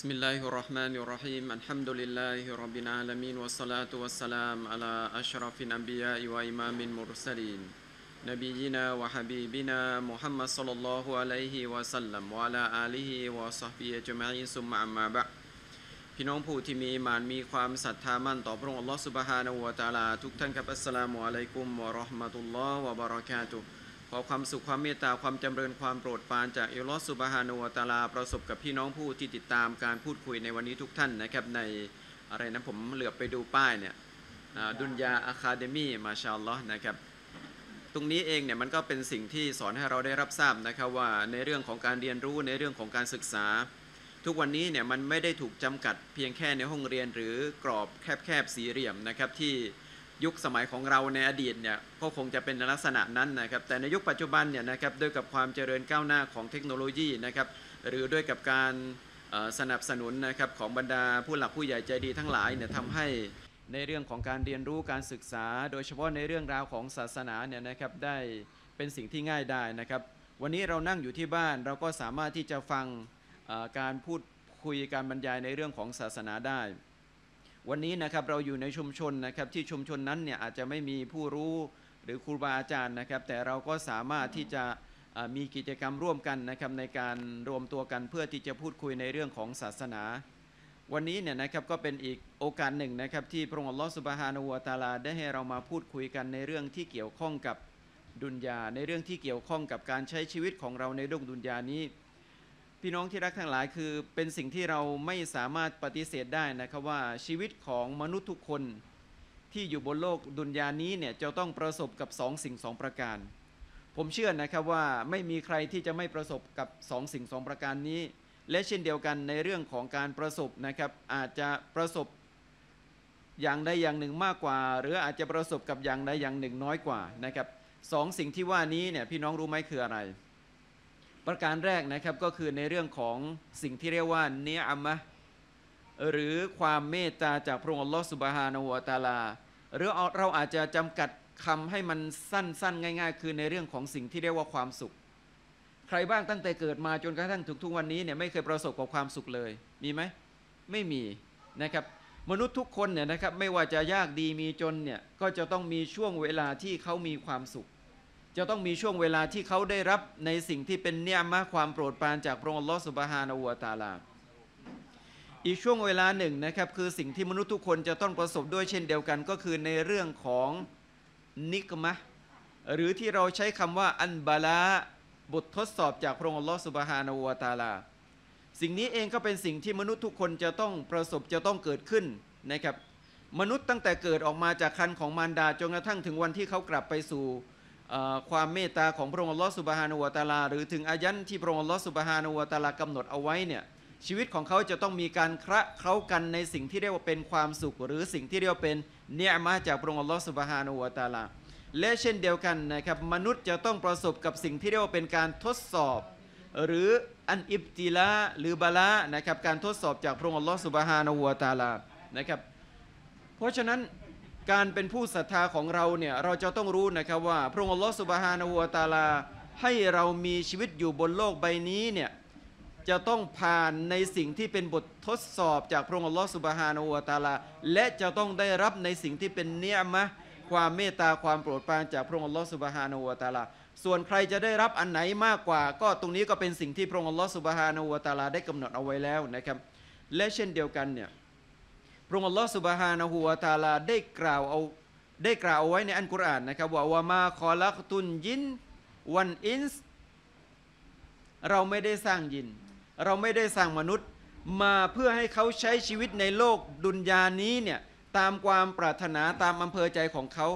بسم الله الرحمن الرحيم الحمد لله رب العالمين والصلاة والسلام على أشرف الأنبياء وإمام المرسلين نبينا وحبيبنا محمد صلى الله عليه وسلم وعلى آله وصحبه أجمعين ثم أما بعد พี่น้องผู้ที่มีมานมีความศรัทธามั่นต่อพระองค์อัลลอฮฺสุบฮานาวะตาลาทุกท่านครับอัสสลามุอะลัยกุมวะราะห์มะตุลลอฮ์วะบะเราะกาตุฮ์ขอความสุขความเมตตาความจำเริญความโปรดปราน จากเอลอสสุบฮานูตาลาประสบกับพี่น้องผู้ที่ติดตามการพูดคุยในวันนี้ทุกท่านนะครับในอะไรนะผมเหลือไปดูป้ายเนี่ยดุนยาอะคาเดมี่มาชาลลอนะครับตรงนี้เองเนี่ยมันก็เป็นสิ่งที่สอนให้เราได้รับทราบนะครับว่าในเรื่องของการเรียนรู้ในเรื่องของการศึกษา ทุกวันนี้เนี่ยมันไม่ได้ถูกจำกัดเพียงแค่ในห้องเรียนหรือกรอบแคบๆสี่เหลี่ยมนะครับที่ยุคสมัยของเราในอดีตเนี่ยก็คงจะเป็นลักษณะนั้นนะครับแต่ในยุคปัจจุบันเนี่ยนะครับด้วยกับความเจริญก้าวหน้าของเทคโนโลยีนะครับหรือด้วยกับการสนับสนุนนะครับของบรรดาผู้หลักผู้ใหญ่ใจดีทั้งหลายเนี่ยทำให้ในเรื่องของการเรียนรู้การศึกษา โดยเฉพาะในเรื่องราวของศาสนาเนี่ยนะครับได้เป็นสิ่งที่ง่ายได้นะครับวันนี้เรานั่งอยู่ที่บ้าน เราก็สามารถที่จะฟังการพูดคุยการบรรยายในเรื่องของศาสนาได้วันนี้นะครับเราอยู่ในชุมชนนะครับที่ชุมชนนั้นเนี่ยอาจจะไม่มีผู้รู้หรือครูบาอาจารย์นะครับแต่เราก็สามารถที่จะมีกิจกรรมร่วมกันนะครับในการรวมตัวกันเพื่อที่จะพูดคุยในเรื่องของศาสนา วันนี้เนี่ยนะครับก็เป็นอีกโอกาสหนึ่งนะครับที่พระองค์ลอสุบฮานอวตาลาได้ให้เรามาพูดคุยกันในเรื่องที่เกี่ยวข้องกับดุนยาในเรื่องที่เกี่ยวข้องกับการใช้ชีวิตของเราในโลกดุนยานี้พี่น้องที่รักทั้งหลายคือ เป็นสิ่งที่เราไม่สามารถปฏิเสธได้นะครับว่าชีวิตของมนุษย์ทุกคนที่อยู่บนโลกดุนยานี้เนี่ย จะต้องประสบกับสองสิ่งสองประการ ผมเชื่อนะครับว่าไม่มีใครที่จะไม่ประสบกับสองสิ่งสองประการนี้ และเช่นเดียวกันในเรื่องของการประสบนะครับ อาจจะประสบอย่างใดอย่างหนึ่งมากกว่า หรืออาจจะประสบกับอย่างใดอย่างหนึ่ง น้อยกว่านะครับสองสิ่งที่ว่านี้เนี่ยพี่น้องรู้ไหมคืออะไรประการแรกนะครับก็คือในเรื่องของสิ่งที่เรียกว่าเนียอัมะหรือความเมตตาจากพระองค์ลอสุบฮานหัวตาลาหรือเราอาจจะจำกัดคำให้มันสั้น ๆง่าย ๆ คือในเรื่องของสิ่งที่เรียกว่าความสุข ใครบ้างตั้งแต่เกิดมาจนกระทั่งถึงทุกวันนี้เนี่ยไม่เคยประสบกับความสุขเลยมีไหมไม่มีนะครับมนุษย์ทุกคนเนี่ยนะครับไม่ว่าจะยากดีมีจนเนี่ยก็จะต้องมีช่วงเวลาที่เขามีความสุขจะต้องมีช่วงเวลาที่เขาได้รับในสิ่งที่เป็นเนียมะความโปรดปรานจากพระองค์ลอสุบฮานอวตาลาอีกช่วงเวลาหนึ่งนะครับคือสิ่งที่มนุษย์ทุกคนจะต้องประสบด้วยเช่นเดียวกันก็คือในเรื่องของนิกมะหรือที่เราใช้คำว่าอันบาลาบททดสอบจากพระองค์ลอสุบฮานอวตาลาสิ่งนี้เองก็เป็นสิ่งที่มนุษย์ทุกคนจะต้องประสบจะต้องเกิดขึ้นนะครับมนุษย์ตั้งแต่เกิดออกมาจากคันของมารดาจนกระทั่งถึงวันที่เขากลับไปสู่ความเมตตาของพระองค์ลอสุบฮานุวตาลาหรือถึงอายันที่พระองค์ลอสุบฮานุวตาลากำหนดเอาไว้เนี่ยชีวิตของเขาจะต้องมีการคระเค้ากันในสิ่งที่เรียกว่าเป็นความสุขหรือสิ่งที่เรียกว่าเป็นเนียมาจากพระองค์ลอสุบฮานุวตาลา และเช่นเดียวกันนะครับมนุษย์จะต้องประสบกับสิ่งที่เรียกว่าเป็นการทดสอบ หรืออันอิบติละหรือบาละนะครับการทดสอบจากพระองค์ลอสุบฮานุวตาลานะครับเพราะฉะนั้นการเป็นผู้ศรัทธาของเราเนี่ย เราจะต้องรู้นะครับว่าพระองค์อัลลอฮฺสุบฮานาหัวตาลา ให้เรามีชีวิตอยู่บนโลกใบนี้เนี่ยจะต้องผ่านในสิ่งที่เป็นบททดสอบจากพระองค์อัลลอฮฺสุบฮานาหัวตาลาและจะต้องได้รับในสิ่งที่เป็นเนียมะความเมตตาความโปรดปรานจากพระองค์อัลลอฮฺสุบฮานาหัวตาลาส่วนใครจะได้รับอันไหนมากกว่า ก็ตรงนี้ก็เป็นสิ่งที่พระองค์อัลลอฮฺสุบฮานาหัวตาลาได้กำหนดเอาไว้แล้วนะครับ และเช่นเดียวกันเนี่ยพระองค์อัลลอฮฺสุบฮานะฮูวาตาลาได้กล่าวเอาได้กล่าวเอาไว้ในอันกุรอานนะครับว่าวามาคอลักตุนยินวันอินส์เราไม่ได้สร้างยิน เราไม่ได้สร้างมนุษย์มาเพื่อให้เขาใช้ชีวิตในโลกดุนยานี้เนี่ยตามความปรารถนาตามอำเภอใจของเขา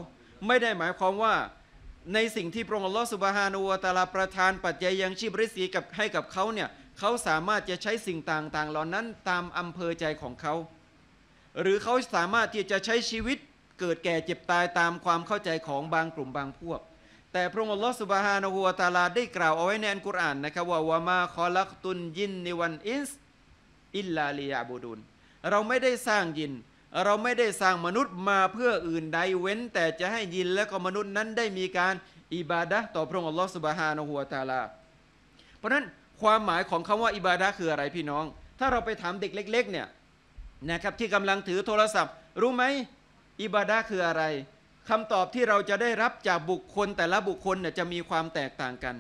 ไม่ได้หมายความว่าในสิ่งที่พระองค์ลอสุบฮานูตาลาประทาน ปัจจัยยังชีพริสีกับให้กับเขาเนี่ยเขาสามารถจะใช้สิ่งต่างๆเหล่านั้นตามอำเภอใจของเขาหรือเขาสามารถที่จะใช้ชีวิตเกิดแก่เจ็บตายตามความเข้าใจของบางกลุ่มบางพวก แต่พระองค์ลอสุบฮานอหัวตาลาได้กล่าวเอาไว้ในอันกุรอานนะครับว่าวามาคอลักตุนยินในวันอินส์อิลลาลียาบูดุนเราไม่ได้สร้างยิน เราไม่ได้สร้างมนุษย์มาเพื่ออื่นใดเว้น แต่จะให้ยินและก็มนุษย์นั้นได้มีการอิบาดะต่อพระองค์ลอสุบฮานอหัวตาลาเพราะนั้นความหมายของคำว่าอิบาดะคืออะไรพี่น้อง ถ้าเราไปถามเด็กเล็กๆเนี่ยนะครับที่กำลังถือโทรศัพท์ รู้ไหมอิบาดะคืออะไร คำตอบที่เราจะได้รับจากบุคคลแต่ละบุคคลเนี่ยจะมีความแตกต่างกัน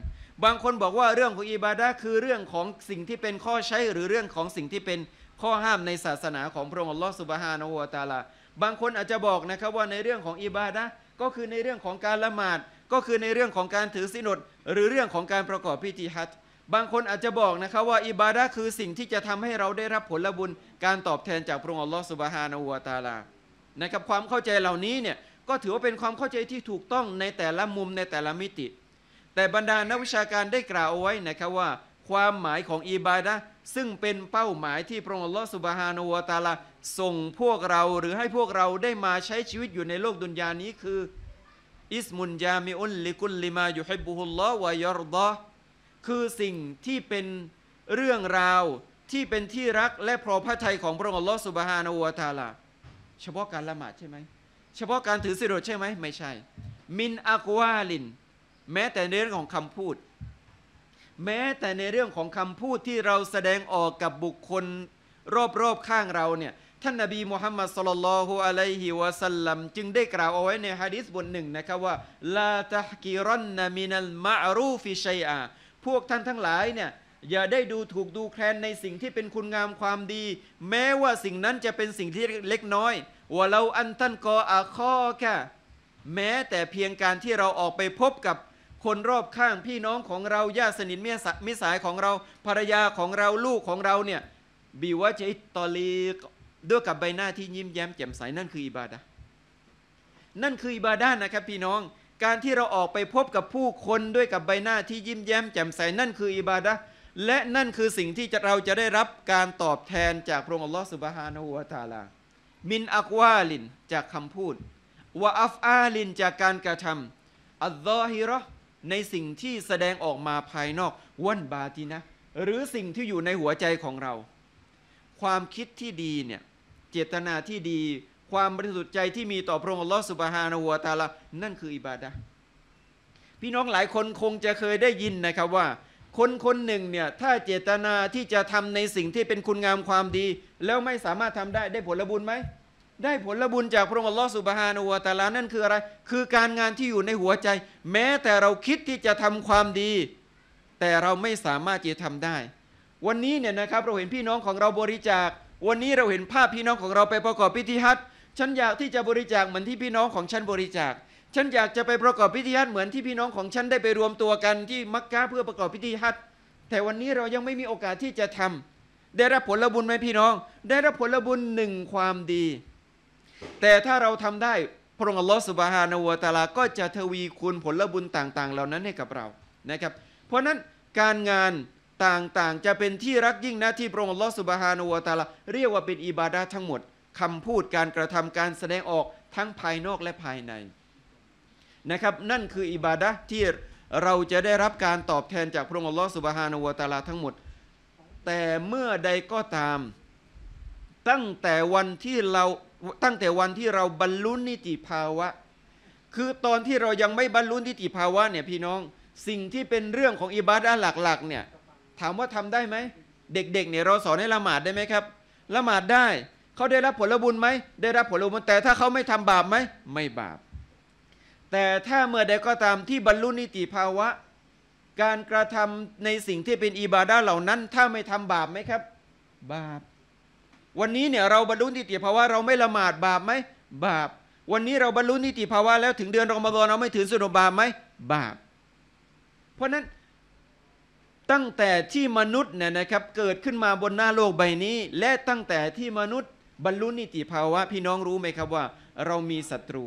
บางคนบอกว่าเรื่องของอิบาดะคือเรื่องของสิ่งที่เป็นข้อใช้ หรือเรื่องของสิ่งที่เป็นข้อห้ามในศาสนาของพระองค์ลอสุบฮานาอูวตาลาบางคนอาจจะบอกนะครับว่าในเรื่องของอิบาดะก็คือในเรื่องของการละหมาดก็คือในเรื่องของการถือศีลอดหรือเรื่องของการประกอบพิธีฮัจบางคนอาจจะบอกนะครับว่าอิบาดะคือสิ่งที่จะทำให้เราได้รับผลบุญ การตอบแทนจากพระองค์อัลลอฮฺสุบฮานาอูตาลานะครับความเข้าใจเหล่านี้เนี่ยก็ถือว่าเป็นความเข้าใจที่ถูกต้องในแต่ละมุมในแต่ละมิติ แต่บรรดานักวิชาการได้กล่าวเอาไว้นะครับว่า ความหมายของอิบาดะซึ่งเป็นเป้าหมายที่พระองค์อัลลอฮฺสุบฮานาอูตาลาส่งพวกเราหรือให้พวกเราได้มาใช้ชีวิตอยู่ในโลกดุนยานี้คืออิสมุนยามิอุลลิกุลลิมาอยู่ให้บุฮุลลอฮฺวายรดะคือสิ่งที่เป็นเรื่องราวที่เป็นที่รักและพอพระทัยของพระองค์ลอสุบฮานาวตาลาเฉพาะการละหมาดใช่ไหม เฉพาะการถือสิโรใช่ไหม ไม่ใช่ มินอากวาลินแม้แต่ในเรื่องของคำพูด แม้แต่ในเรื่องของคำพูดที่เราแสดงออกกับบุคคล รอบๆข้างเราเนี่ยท่านนาบีมุฮัมมัดสลลัลฮุอะลัยฮิวะสัลลัมจึงได้กล่าวเอาไว้ในฮะดิษบทหนึ่งนะครับว่าลาตะกิรันนมินัลมะรูฟิชัยอาพวกท่านทั้งหลายเนี่ยอย่าได้ดูถูกดูแคลนในสิ่งที่เป็นคุณงามความดี แม้ว่าสิ่งนั้นจะเป็นสิ่งที่เล็กน้อยว่าเราอันท่านกออาข้อแค่แม้แต่เพียงการที่เราออกไปพบกับคนรอบข้างพี่น้องของเราญาติสนิทมิสายของเรา ภรรยาของเราลูกของเราเนี่ยบีวะจะอตอลีด้วยกับใบหน้าที่ยิ้มแย้มแจ่มใสนั่นคืออิบาดะนั่นคืออิบาดะนะครับ พี่น้องการที่เราออกไปพบกับผู้คนด้วยกับใบหน้าที่ยิ้มแย้มแจ่มใสนั่นคืออิบาดะและนั่นคือสิ่งที่เราจะได้รับการตอบแทนจากพระองค์อัลลอฮฺสุบฮานาหัวตาลามินอักวาลินจากคำพูดวะอัฟอาลิน จากการกระทำอัลลอฮิรอในสิ่งที่แสดงออกมาภายนอกวันบาตินะ หรือสิ่งที่อยู่ในหัวใจของเรา ความคิดที่ดีเนี่ย เจตนาที่ดีความบริสุทธิ์ใจที่มีต่อพระองค์ลอสุบฮานาหัวตาละนั่นคืออิบาดะพี่น้องหลายคนคงจะเคยได้ยินนะครับว่า คนคนหนึ่งเนี่ยถ้าเจตนาที่จะทำในสิ่งที่เป็นคุณงามความดี แล้วไม่สามารถทำได้ได้ผลบุญไหมได้ผลบุญจากพระองค์ลอสุบฮานาหัวตาลานั่นคืออะไรคือการงานที่อยู่ในหัวใจ แม้แต่เราคิดที่จะทำความดี แต่เราไม่สามารถจะทำได้ วันนี้เนี่ยนะครับเราเห็นพี่น้องของเราบริจาค วันนี้เราเห็นภาพพี่น้องของเราไปประกอบพิธีฮัทฉันอยากที่จะบริจาคเหมือนที่พี่น้องของฉันบริจาคฉันอยากจะไปประกอบพิธีฮัทเหมือนที่พี่น้องของฉันได้ไปรวมตัวกันที่มักกะเพื่อประกอบพิธีฮัทแต่วันนี้เรายังไม่มีโอกาสที่จะทำ ได้รับผลบุญไหมพี่น้อง ได้รับผลบุญหนึ่งความดี แต่ถ้าเราทำได้พระองค์อัลลอฮฺสุบฮานาวตาลาก็จะทวีคูณผลบุญต่าง ๆ เหล่านั้นให้กับเรานะครับเพราะฉะนั้นการงานต่างๆ จะเป็นที่รักยิ่งนะที่พระองค์อัลลอฮฺสุบฮานาวตาลา เรียกว่าเป็นอิบาดาทั้งหมดคำพูดการกระทำการแสดงออกทั้งภายนอกและภายในนะครับ นั่นคืออิบาดะที่เราจะได้รับการตอบแทน จากพระองค์อัลลอฮฺสุบฮานาวตาลาทั้งหมด แต่เมื่อใดก็ตาม ตั้งแต่วันที่เราตั้งแต่วันที่เราบรรลุนิติภาวะ คือตอนที่เรายังไม่บรรลุนิติภาวะเนี่ยพี่น้องสิ่งที่เป็นเรื่องของอิบาดะหลักๆเนี่ยถามว่าทำได้ไหมเด็กๆเนี่ยเราสอนให้ละหมาดได้ไหมครับละหมาดได้เขาได้รับผลบุญไหมได้รับผลบุญแต่ถ้าเขาไม่ทำบาปไหมไม่บาป แต่ถ้าเมื่อใดก็ตามที่บรรลุนิติภาวะ การกระทำในสิ่งที่เป็นอิบาดาเหล่านั้น ถ้าไม่ทำบาปไหมครับ บาป วันนี้เนี่ยเราบรรลุนิติภาวะ เราไม่ละหมาดบาปไหมบาป วันนี้เราบรรลุนิติภาวะแล้วถึงเดือนรอมฎอนเราไม่ถือสุนบาปไหมบาป เพราะฉะนั้นตั้งแต่ที่มนุษย์เนี่ยนะครับเกิดขึ้นมาบนหน้าโลกใบนี้ และตั้งแต่ที่มนุษย์บรรลุนิติภาวะพี่น้องรู้ไหมครับว่า เรามีศัตรู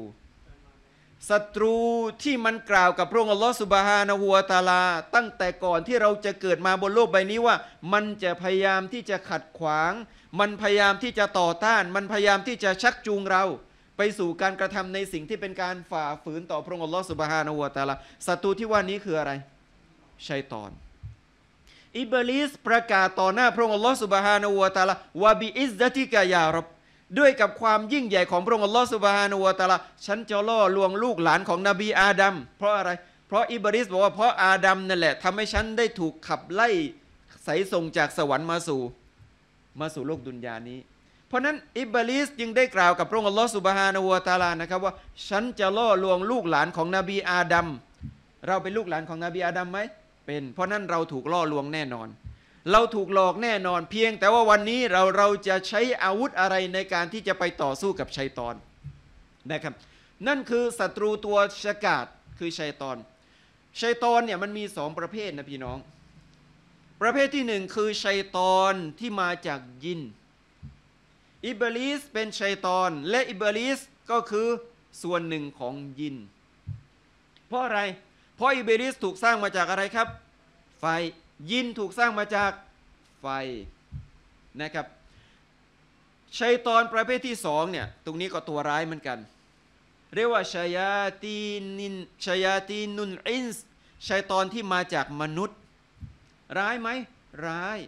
ศัตรูที่มันกล่าวกับ พระองค์อัลลอฮฺสุบฮานาหัวตาลา ตั้งแต่ก่อนที่เราจะเกิดมาบนโลกใบนี้ว่า มันจะพยายามที่จะขัดขวาง มันพยายามที่จะต่อต้าน มันพยายามที่จะชักจูงเรา ไปสู่การกระทำในสิ่งที่เป็นการฝ่าฝืนต่อพระองค์อัลลอฮฺสุบฮานาหัวตาลาศัตรูที่ว่านี้คืออะไรชัยตอนอิบลิสประกาศต่อหน้าพระองค์อัลลอฮ์สุบฮานาวะตาลาวาบิอิสติกายารบด้วยกับความยิ่งใหญ่ของพระองค์อัลลอฮ์สุบฮานาวะตาลา ฉันจะล่อลวงลูกหลานของนบีอาดัม เพราะอะไร เพราะอิบลิสบอกว่าเพราะอาดัมนั่นแหละ ทำให้ฉันได้ถูกขับไล่สายส่งจากสวรรค์มาสู่ มาสู่โลกดุนยานี้ เพราะนั้นอิบลิสจึงได้กล่าวกับพระองค์อัลลอฮ์สุบฮานาวะตาลานะครับว่า ฉันจะล่อลวงลูกหลานของนบีอาดัม เราเป็นลูกหลานของนบีอาดัมไหมเป็นเพราะนั้นเราถูกล่อลวงแน่นอน เราถูกหลอกแน่นอนเพียงแต่ว่าวันนี้เราเราจะใช้อาวุธอะไรในการที่จะไปต่อสู้กับชัยตอนนะครับ นั่นคือศัตรูตัวฉกาดคือชัยตอน ชัยตอนเนี่ยมันมีสองประเภทนะพี่น้อง ประเภทที่หนึ่งคือชัยตอนที่มาจากยินอิบลิสเป็นชัยตอนและอิบลิสก็คือส่วนหนึ่งของยิน เพราะอะไรเพราะอิเบริสถูกสร้างมาจากอะไรครับ ไฟยินถูกสร้างมาจากไฟนะครับชัยตอนประเภทที่สองเนี่ย ตรงนี้ก็ตัวร้ายเหมือนกัน เรียกว่าชายาตีนินชายาตีนุนอินส์ชัยตอนที่มาจากมนุษย์ ร้ายไหมร้าย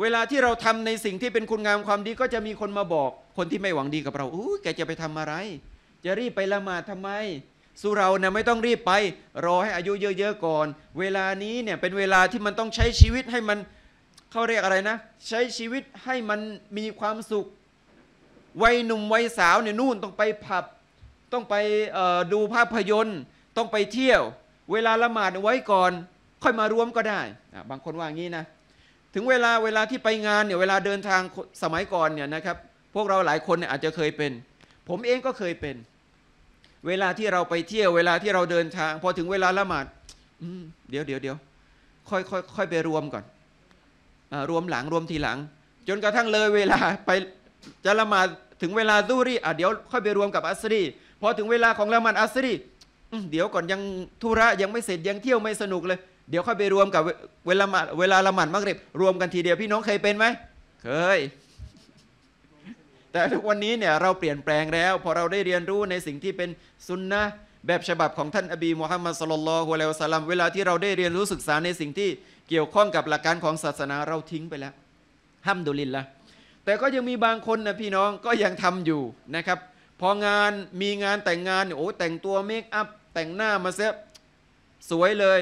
เวลาที่เราทำในสิ่งที่เป็นคุณงามความดีก็จะมีคนมาบอกคนที่ไม่หวังดีกับเราอู้แกจะไปทำอะไร จะรีบไปละหมาดทำไมสุเราเนี่ยไม่ต้องรีบไปรอให้อายุเยอะ ๆ ก่อน เวลานี้เนี่ยเป็นเวลาที่มันต้องใช้ชีวิตให้มันเขาเรียกอะไรนะ ใช้ชีวิตให้มันมีความสุข วัยหนุ่มวัยสาวเนี่ยนู่นต้องไปผับต้องไปดูภาพยนตร์ต้องไปเที่ยว เวลาละหมาดไว้ก่อนค่อยมารวมก็ได้บางคนว่างี้นะถึงเวลาเวลาที่ไปงานเนี่ยเวลาเดินทางสมัยก่อนเนี่ยนะครับพวกเราหลายคนเนี่ยอาจจะเคยเป็น ผมเองก็เคยเป็นเวลาที่เราไปเที่ยวเวลาที่เราเดินทางพอถึงเวลาละหมาดเดี๋ยวเดี๋ยวเดี๋ยวค่อยค่อยค่อยไปรวมก่อนอรวมหลังรวมทีหลัง จนกระทั่งเลยเวลา ไปจะละหมาดถึงเวลาซูรีอ่ะเดี๋ยวค่อยไปรวมกับอัสรีพอถึงเวลาของละหมาดอัสรีเดี๋ยวก่อนยังธุระยังไม่เสร็จยังเที่ยวไม่สนุกเลยเดี๋ยวค่อยไปรวมกับเวลาละหมาดเวลาละหมาดมักเร็บรวมกันทีเดียวพี่น้องเคยเป็นไหมเคยแต่ทุกวันนี้เนี่ยเราเปลี่ยนแปลงแล้ว พอเราได้เรียนรู้ในสิ่งที่เป็นซุนนะแบบฉบับของท่านอบีมุฮัมมัดสลลัลฮุอะลัยฮิสลัมเวลาที่เรา ได้เรียนรู้ศึกษาในสิ่งที่เกี่ยวข้องกับหลักการของศาสนาเราทิ้งไปแล้วห้ามดุลินละแต่ก็ยังมีบางคนนะพี่น้องก็ยังทำอยู่นะครับ พองานมีงานแต่งงานโอ้แต่งตัวเมคอัพแต่งหน้ามาเสียสวยเลย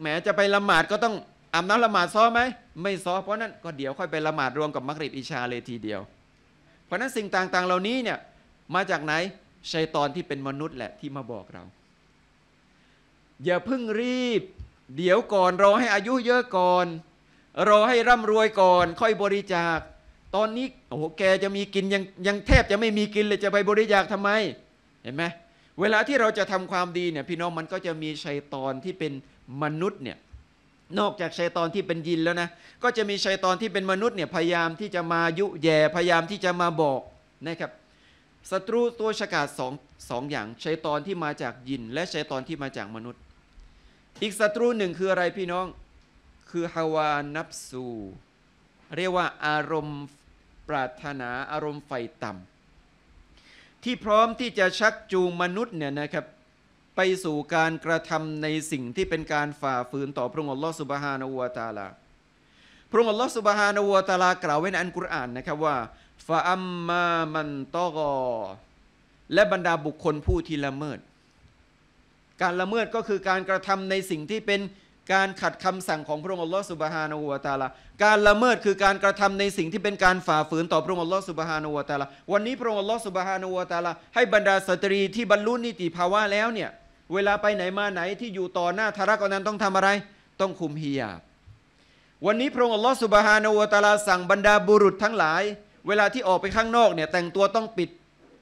แหมจะไปละหมาดก็ต้องอาบน้ำละหมาดซ้อไหมไม่ซ้อเพราะนั้นก็เดี๋ยวค่อยไปละหมาดรวมกับมักริบอิชาเลยทีเดียวราะนั้นสิ่งต่าง ๆ เหล่านี้เนี่ยมาจากไหนชัยตอนที่เป็นมนุษย์แหละที่มาบอกเรา อย่าพึ่งรีบ เดี๋ยวก่อน รอให้อายุเยอะก่อน รอให้ร่ำรวยก่อน ค่อยบริจาค ตอนนี้โอ้โหแกจะมีกินยังยังแทบจะไม่มีกินเลยจะไปบริจาคทำไมเห็นไหมเวลาที่เราจะทำความดีเนี่ยพี่น้องมันก็จะมีชัยตอนที่เป็นมนุษย์เนี่ยนอกจากชัยตอนที่เป็นยินแล้วนะ ก็จะมีชัยตอนที่เป็นมนุษย์เนี่ยพยายามที่จะมายุแย่พยายามที่จะมาบอกนะครับ ศัตรูตัวฉกาจสองสองอย่างชัยตอนที่มาจากยินและชัยตอนที่มาจากมนุษย์ อีกศัตรูหนึ่งคืออะไรพี่น้องคือฮาวานับสูเรียกว่าอารมณ์ปรารถนาอารมณ์ไฟต่ำที่พร้อมที่จะชักจูงมนุษย์เนี่ยนะครับไปสู่การกระทำในสิ่งที่เป็นการฝ่าฝืนต่อพระองค์อัลลอฮฺสุบฮานาวตาลาพระองค์อัลลอฮฺสุบฮานาวตาลากล่าวไว้ในอันกุรอานนะครับว่าฟาอัมมา มันตอกอ และบรรดาบุคคลผู้ที่ละเมิด การละเมิดก็คือการกระทำในสิ่งที่เป็นการขัดคำสั่งของพระองค์อัลลอฮฺสุบฮานาอูวาตาลาการละเมิดคือการกระทำในสิ่งที่เป็นการฝ่าฝืนต่อพระองค์อัลลอฮฺสุบฮานาอูวาตาลาวันนี้พระองค์อัลลอฮฺสุบฮานาอูวาตาลาให้บรรดาสตรีที่บรรลุนิติภาวะแล้วเนี่ยเวลาไปไหนมาไหนที่อยู่ต่อหน้าทารกอนั้นต้องทำอะไรต้องคุมฮิยาบวันนี้พระองค์อัลลอฮฺสุบฮานาอูตะลาสั่งบรรดาบุรุษทั้งหลาย เวลาที่ออกไปข้างนอกเนี่ย แต่งตัวต้องปิด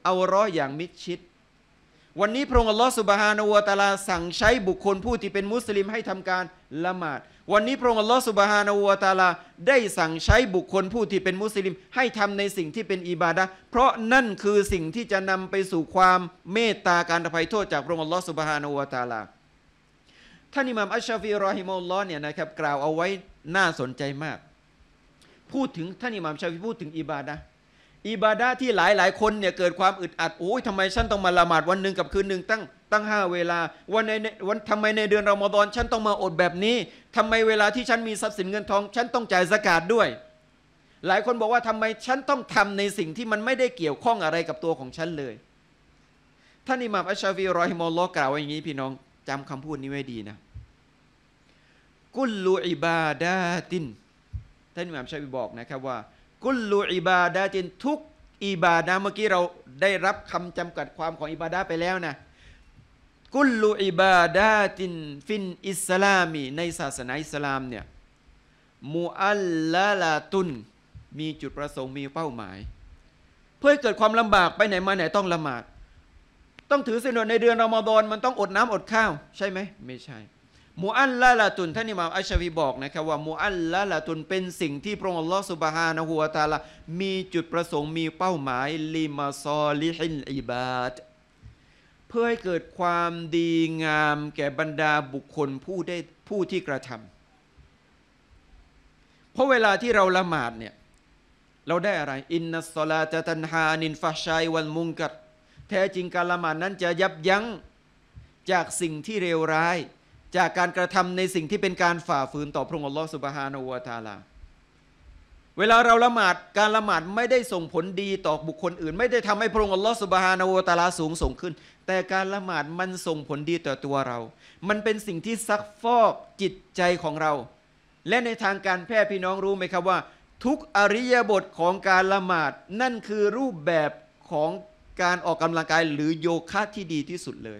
เอาร้อยอย่างมิดชิด วันนี้พระองค์อัลลอฮฺสุบฮานาอูตะลาสั่งใช้บุคคลผู้ที่เป็นมุสลิมให้ทำการละหมาดวันนี้พระองค์อัลลอฮฺสุบฮานาอูตาลาได้สั่งใช้บุคคลผู้ที่เป็นมุสลิมให้ทำในสิ่งที่เป็นอิบาดะเพราะนั่นคือสิ่งที่จะนำไปสู่ความเมตตาการอภัยโทษจากพระองค์อัลลอฮฺสุบฮานาอูตาลาท่านอิหม่ามอัชชาฟีรอฮิมอัลลอฮ์เนี่ยนะครับกล่าวเอาไว้น่าสนใจมาก พูดถึงท่านอิหม่ามชาฟีพูดถึงอิบาดะอิบาดะที่หลายหลายคนเนี่ยเกิดความอึดอัดโอ้ยทำไมฉันต้องมาละหมาด วันหนึ่งกับคืนหนึ่งตั้งตั้งห้าเวลาวันในวันทำไมในเดือนรอมฎอน ฉันต้องมาอดแบบนี้ ทำไมเวลาที่ฉันมีทรัพย์สินเงินทอง ฉันต้องจ่ายสกาดด้วย หลายคนบอกว่าทำไม ฉันต้องทำในสิ่งที่มันไม่ได้เกี่ยวข้องอะไรกับตัวของฉันเลยท่านอิหม่ามอัชชาฟีรอฮิมอลลอกล่าวอย่างนี้พี่น้องจำคำพูดนี้ไว้ดีนะ กุลลูอิบาดาตินท่านอิหม่ามชาฟีบอกนะครับว่า กุลลูอิบาดาตินทุกอิบาดาเมื่อกี้เราได้รับคำจำกัดความของอิบาดาไปแล้วนะกุลลูอิบาดาตินฟินอิสลามีในศาสนาอิสลามเนี่ยมูอัลลาลาตุนมีจุดประสงค์มีเป้าหมายเพื่อเกิดความลำบากไปไหนมาไหนต้องละหมาดต้องถือศีลอดในเดือนรอมฎอนมันต้องอดน้ำอดข้าว ใช่ไหมไม่ใช่มูอัลลาลาตุนท่านอิมามอัชวีบอกนะครับว่ามูอัลลาลาตุนเป็นสิ่งที่พระองค์อัลลอฮฺสุบฮานะฮูวะตาลามีจุดประสงค์มีเป้าหมายลิมาซอลิฮินอิบาดเพื่อให้เกิดความดีงามแก่บรรดาบุคคลผู้ได้ผู้ที่กระทำ เพราะเวลาที่เราละหมาดเนี่ยเราได้อะไร อินนัสลาจะตันฮานินฟาชัยวันมุงกัดแท้จริงการละหมาดนั้นจะยับยั้งจากสิ่งที่เลวร้าย จากการกระทำในสิ่งที่เป็นการฝ่าฝืน ต่อพระองค์อัลลอฮฺสุบฮานาอูวะตาลา เวลาเราละหมาดการละหมาดไม่ได้ส่งผลดีต่อบุคคลอื่น ไม่ได้ทำให้พระองค์อัลลอฮฺสุบฮานาอูวะตาลาสูงส่ง ขึ้นแต่การละหมาดมันส่งผลดีต่อตัวเรา มันเป็นสิ่งที่ซักฟอกจิตใจของเรา และในทางการแพทย์พี่น้องรู้ไหมครับว่า ทุกอริยบทของการละหมาดนั่นคือรูปแบบของการออกกำลังกายหรือโยคะที่ดีที่สุดเลย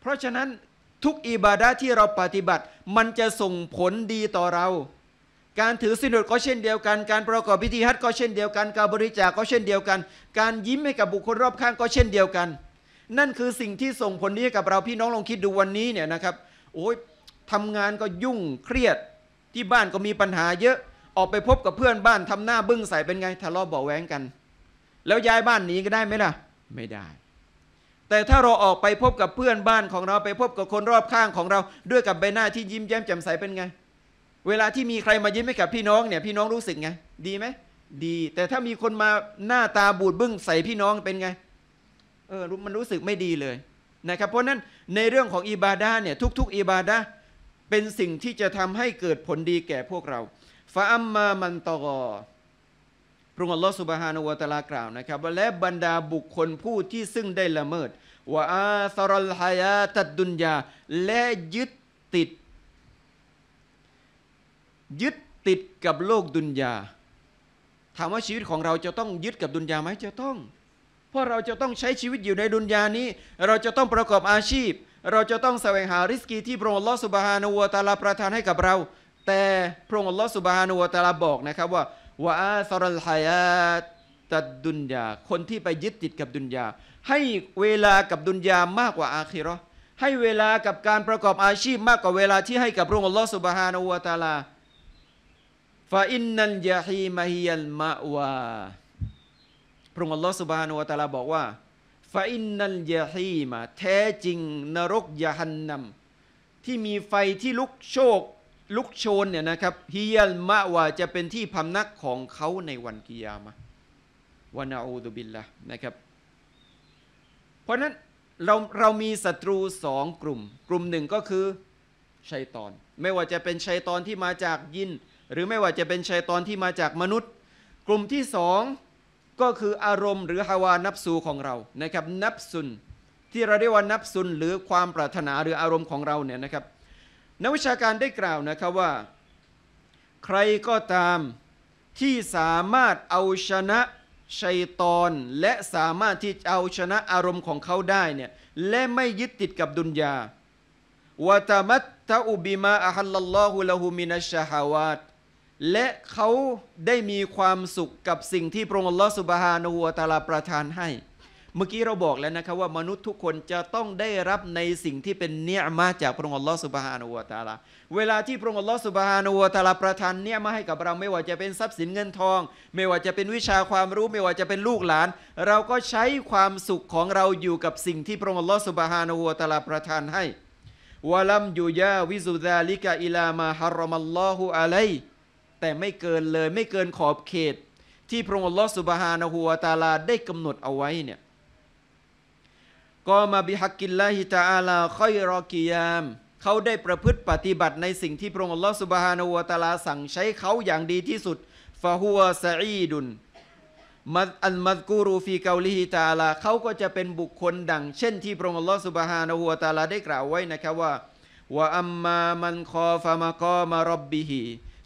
เพราะฉะนั้นทุกอิบาดะที่เราปฏิบัติ มันจะส่งผลดีต่อเราการถือสินอดก็เช่นเดียวกันการประกอบพิธีฮัทก็เช่นเดียวกันการบริจาคก็เช่นเดียวกัน การยิ้มให้กับบุคคลรอบข้างก็เช่นเดียวกัน นั่นคือสิ่งที่ส่งผลนี้กับเราพี่น้องลองคิดดูวันนี้เนี่ยนะครับโอ้ยทำงานก็ยุ่งเครียดที่บ้านก็มีปัญหาเยอะออกไปพบกับเพื่อนบ้านทำหน้าบึ้งใส่เป็นไง ทะเลาะเบาแหวงกัน แล้วย้ายบ้านหนีก็ได้ไหมล่ะไม่ได้ แต่ถ้าเราออกไปพบกับเพื่อนบ้านของเราไปพบกับคนรอบข้างของเราด้วยกับใบหน้าที่ยิ้มแย้มแจ่มใสเป็นไงเวลาที่มีใครมายิ้มให้กับพี่น้องเนี่ยพี่น้องรู้สึกไง ดีไหมดี แต่ถ้ามีคนมาหน้าตาบูดบึ้งใส่พี่น้องเป็นไงเออมันรู้สึกไม่ดีเลยนะครับ เพราะนั้นในเรื่องของอิบาดาเนี่ยทุกๆ อิบาดาเป็นสิ่งที่จะทำให้เกิดผลดีแก่พวกเราฟาอัมมามันตอกอพระองค์อัลลอฮฺสุบฮานาวะตะลากล่าวนะครับและบรรดาบุคคลผู้ที่ซึ่งได้ละเมิดว่าอารลฮายาตัดดุนยาและยึดติดยึดติดกับโลกดุนยาถามว่าชีวิตของเราจะต้องยึดกับดุนยาไหมจะต้องเพราะเราจะต้องใช้ชีวิตอยู่ในดุนยานี้ เราจะต้องประกอบอาชีพ เราจะต้องแสวงหาริสกีที่พระองค์ลอสุบฮานวตาลาประทานให้กับเรา แต่พระองค์ลอสุบฮานวตาลาบอกนะครับว่าวะซารัลฮายาตัดดุนยาคนที่ไปยึดติดกับดุนยาให้เวลากับดุนยามากกว่าอาคิรอให้เวลากับการประกอบอาชีพ มากกว่าเวลาที่ให้กับพระองค์ลอสุบฮานวตาลาฟาอินนันยาฮีมาฮิยัลมาวาพระองค์อัลลอฮฺสุบฮานุวะตาลาบอกว่าฟาอินนันยาฮีมาแท้จริง นรกยาหันนำที่มีไฟที่ลุกโชกลุกโชนเนี่ยนะครับฮิยัลมาวาจะเป็นที่พำนักของเขาในวันกิยามะวานาอูดุบิลละนะครับ เพราะนั้น เราเรามีศัตรูสองกลุ่ม กลุ่มหนึ่งก็คือ ชัยตอน ไม่ว่าจะเป็นชัยตอนที่มาจากยินหรือไม่ว่าจะเป็นชัยตอนที่มาจากมนุษย์ กลุ่มที่สองก็คืออารมณ์ หรือฮาวานับซูของเรานะครับนับซุนที่เราเรียกว่านับซุนหรือความปรารถนาหรืออารมณ์ของเราเนี่ยนะครับ นักวิชาการได้กล่าวนะครับว่า ใครก็ตามที่สามารถเอาชนะชัยตอนและสามารถที่เอาชนะอารมณ์ของเขาได้เนี่ยและไม่ยึดติดกับดุนยาวะตามัตตะอุบิมาอัลลอฮุละหูมินัชฮาวาตและเขาได้มีความสุขกับสิ่งที่พระองค์ลอสุบฮานาหัวตาลาประทานให้ เมื่อกี้เราบอกแล้วนะครับว่า มนุษย์ทุกคนจะต้องได้รับในสิ่งที่เป็นเนียมาจากพระองค์ลอสุบฮานาหัวตาลา เวลาที่พระองค์ลอสุบฮานาหัวตาลาประทานเนียมาให้กับเราไม่ว่าจะเป็นทรัพย์สินเงินทอง ไม่ว่าจะเป็นวิชาความรู้ไม่ว่าจะเป็นลูกหลาน เราก็ใช้ความสุขของเราอยู่กับสิ่งที่พระองค์ลอสุบฮานาหัวตาลาประทานให้วะลัมยูยาวิซุดาลิกะ อิลามาฮารมัลลอฮุอะลัยแต่ไม่เกินเลยไม่เกินขอบเขต ที่พระองค์ลอสุบฮานาหัวตาลาได้กำหนดเอาไว้เนี่ยก็มาบิฮักกินละฮิตาอาลาค่อยรอกิยาม เขาได้ประพฤติปฏิบัติในสิ่งที่พระองค์ลอสุบฮานาหัวตาลาสั่งใช้เขาอย่างดีที่สุดฟาหัวซาอีดุนมัอันมัดกูรูฟีเกาลิฮิตาลา เขาก็จะเป็นบุคคลดังเช่นที่พระองค์ลอสุบฮานาหัวตาลาได้กล่าวไว้นะครับว่าว่าอัมมามันคอฟามะกอมารบบิฮี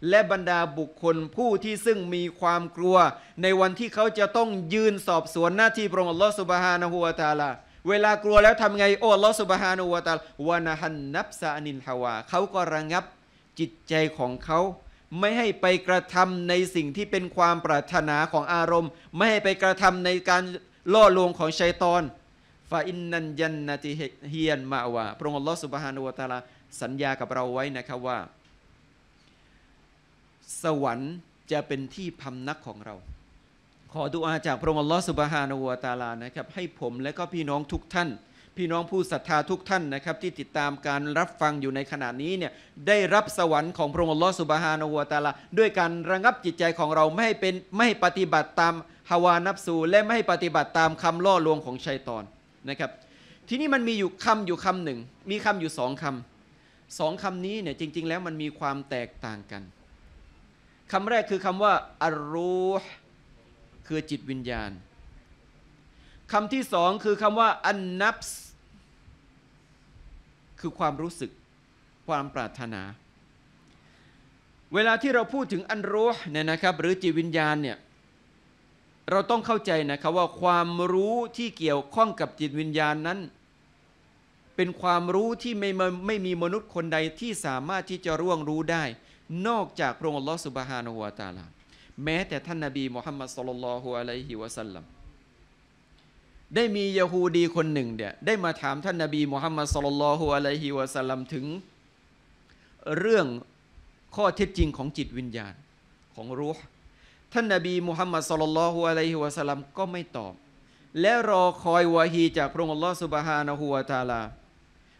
และบรรดาบุคคลผู้ที่ซึ่งมีความกลัว ในวันที่เขาจะต้องยืนสอบสวนหน้าที่พระองค์อัลลอฮฺสุบฮานะฮูวาตาลา เวลากลัวแล้วทำไงโอ้ลอสุบฮานุวาตาลวานาหันนับซานินฮาวาเขาก็ระงับจิตใจของเขา ไม่ให้ไปกระทำในสิ่งที่เป็นความปรารถนาของอารมณ์ ไม่ให้ไปกระทำในการล่อลวงของชัยตอนฟาอินนันยันนาติเฮียนมาวาพระองค์ลอสุบฮานุวาตาลาสัญญากับเราไว้นะครับว่าสวรรค์จะเป็นที่พำนักของเรา ขอดุอาจากพระองค์อัลลอฮฺสุบฮานาวตาลานะครับ ให้ผมและก็พี่น้องทุกท่าน พี่น้องผู้ศรัทธาทุกท่านนะครับที่ติดตามการรับฟังอยู่ในขณะนี้เนี่ย ได้รับสวรรค์ของพระองค์อัลลอฮฺสุบฮานาวตาลาด้วยการระงับจิตใจของเราไม่ให้เป็นไม่ปฏิบัติตามฮาวานับสูและไม่ปฏิบัติตามคำล่อลวงของชัยตอนนะครับ ทีนี้มันมีอยู่คำอยู่คำหนึ่ง มีคำอยู่สองคำสองคำนี้เนี่ยจริงๆ แล้วมันมีความแตกต่างกันคำแรกคือคำว่าอารูห์คือจิตวิญญาณคำที่สองคือคำว่าอันนับส์คือความรู้สึกความปรารถนา เวลาที่เราพูดถึงอันรู์เนี่ยนะครับ หรือจิตวิญญาณเนี่ยเราต้องเข้าใจนะครับว่าความรู้ที่เกี่ยวข้องกับจิตวิญญาณนั้น เป็นความรู้ที่ไม่ไม่มีมนุษย์คนใดที่สามารถที่จะร่วงรู้ได้นอกจากพระองค์ลอสุบฮานะัวตาลาแม้แต่ท่านนาบีมุฮัมมัดสลลัลฮุอะลัยฮิวะสัลลัมได้มียะฮูดีคนหนึ่งเดี่ยได้มาถามท่านนาบีมุฮัมมัดสลลัลฮุอะลัยฮิวะสัลลัมถึงเรื่องข้อเท็จจริงของจิตวิญญาณของรูห์ท่านนาบีมุฮัมมัดสลลัลฮุอะลัยฮิวะสัลลัมก็ไม่ตอบและรอคอยวาฮีจากพระองค์ลอสุบฮานะัวตาลา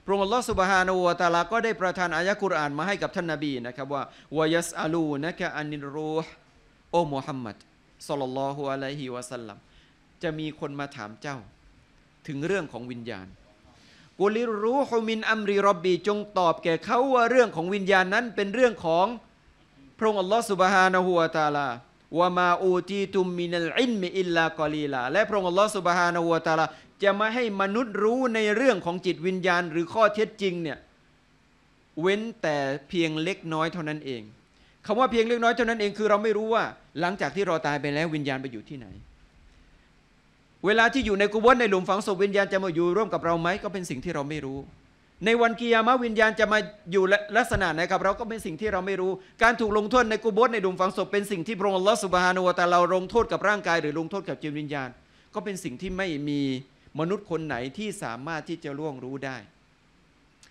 พระองค์ลอสุบฮานอูตาลาก็ได้ประทานอายะคุรอานมาให้กับท่านนาบีนะครับว่า วายัสอาลูนะกะอันนิรูฮโอมุฮัมมัดสลลัลฮุอะลัยฮิวะสัลลัม จะมีคนมาถามเจ้า ถึงเรื่องของวิญญาณกุลิรูฮุมินอัมรีรบบีจงตอบแก่เขาว่าเรื่องของวิญญาณนั้นเป็นเรื่องของพระองค์ลอสุบฮานาูวตาลาวามาอูตีตุมมินัลอินมิอิลลากอลีลาและพระองค์อัลลอฮฺสุบฮานาวะตาลาจะมาให้มนุษย์รู้ในเรื่องของจิตวิญญาณ หรือข้อเท็จจริงเนี่ย เว้นแต่เพียงเล็กน้อยเท่านั้นเอง คำว่าเพียงเล็กน้อยเท่านั้นเองคือเราไม่รู้ว่า หลังจากที่เราตายไปแล้ววิญญาณไปอยู่ที่ไหน เวลาที่อยู่ในกุบนในหลุมฝังศพวิญญาณ จะมาอยู่ร่วมกับเราไหม ก็เป็นสิ่งที่เราไม่รู้ในวันกิยามะวิญญาณจะมาอยู่ลักษณะไหนครับ เราก็เป็นสิ่งที่เราไม่รู้การถูกลงโทษในกูโบสในดุมฝังศพเป็นสิ่งที่พระองค์ลอสุบฮานุวตาเราลงโทษกับร่างกายหรือลงโทษกับจิตวิญญาณก็เป็นสิ่งที่ไม่มีมนุษย์คนไหนที่สามารถที่จะล่วงรู้ได้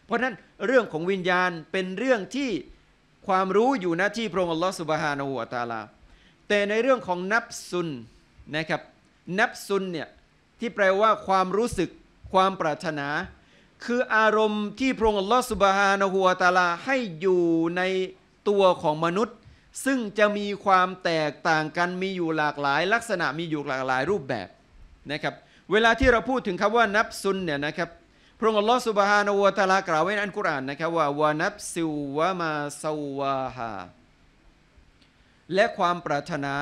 เพราะนั้นเรื่องของวิญญาณเป็นเรื่องที่ความรู้อยู่หน้าที่พระองค์ลอสุบฮานุวตาลาแต่ในเรื่องของนับซุนนะครับนับซุนเนี่ยที่แปลว่าความรู้สึกความปรารถนาคืออารมณ์ที่พระองค์ัลอสุบฮานะฮัวตาลาให้อยู่ในตัวของมนุษย์ ซึ่งจะมีความแตกต่างกันมีอยู่หลากหลาย ลักษณะมีอยู่หลากหลายรูปแบบนะครับเวลาที่เราพูดถึงคำว่านับซุนเนี่ยนะครับพระองค์อัลลอฮฺสุบฮานะฮัวตาลากล่าวไว้ในอันกุรอานนะครับว่าวานับซิวะมาซาวาฮาและความปรารถนา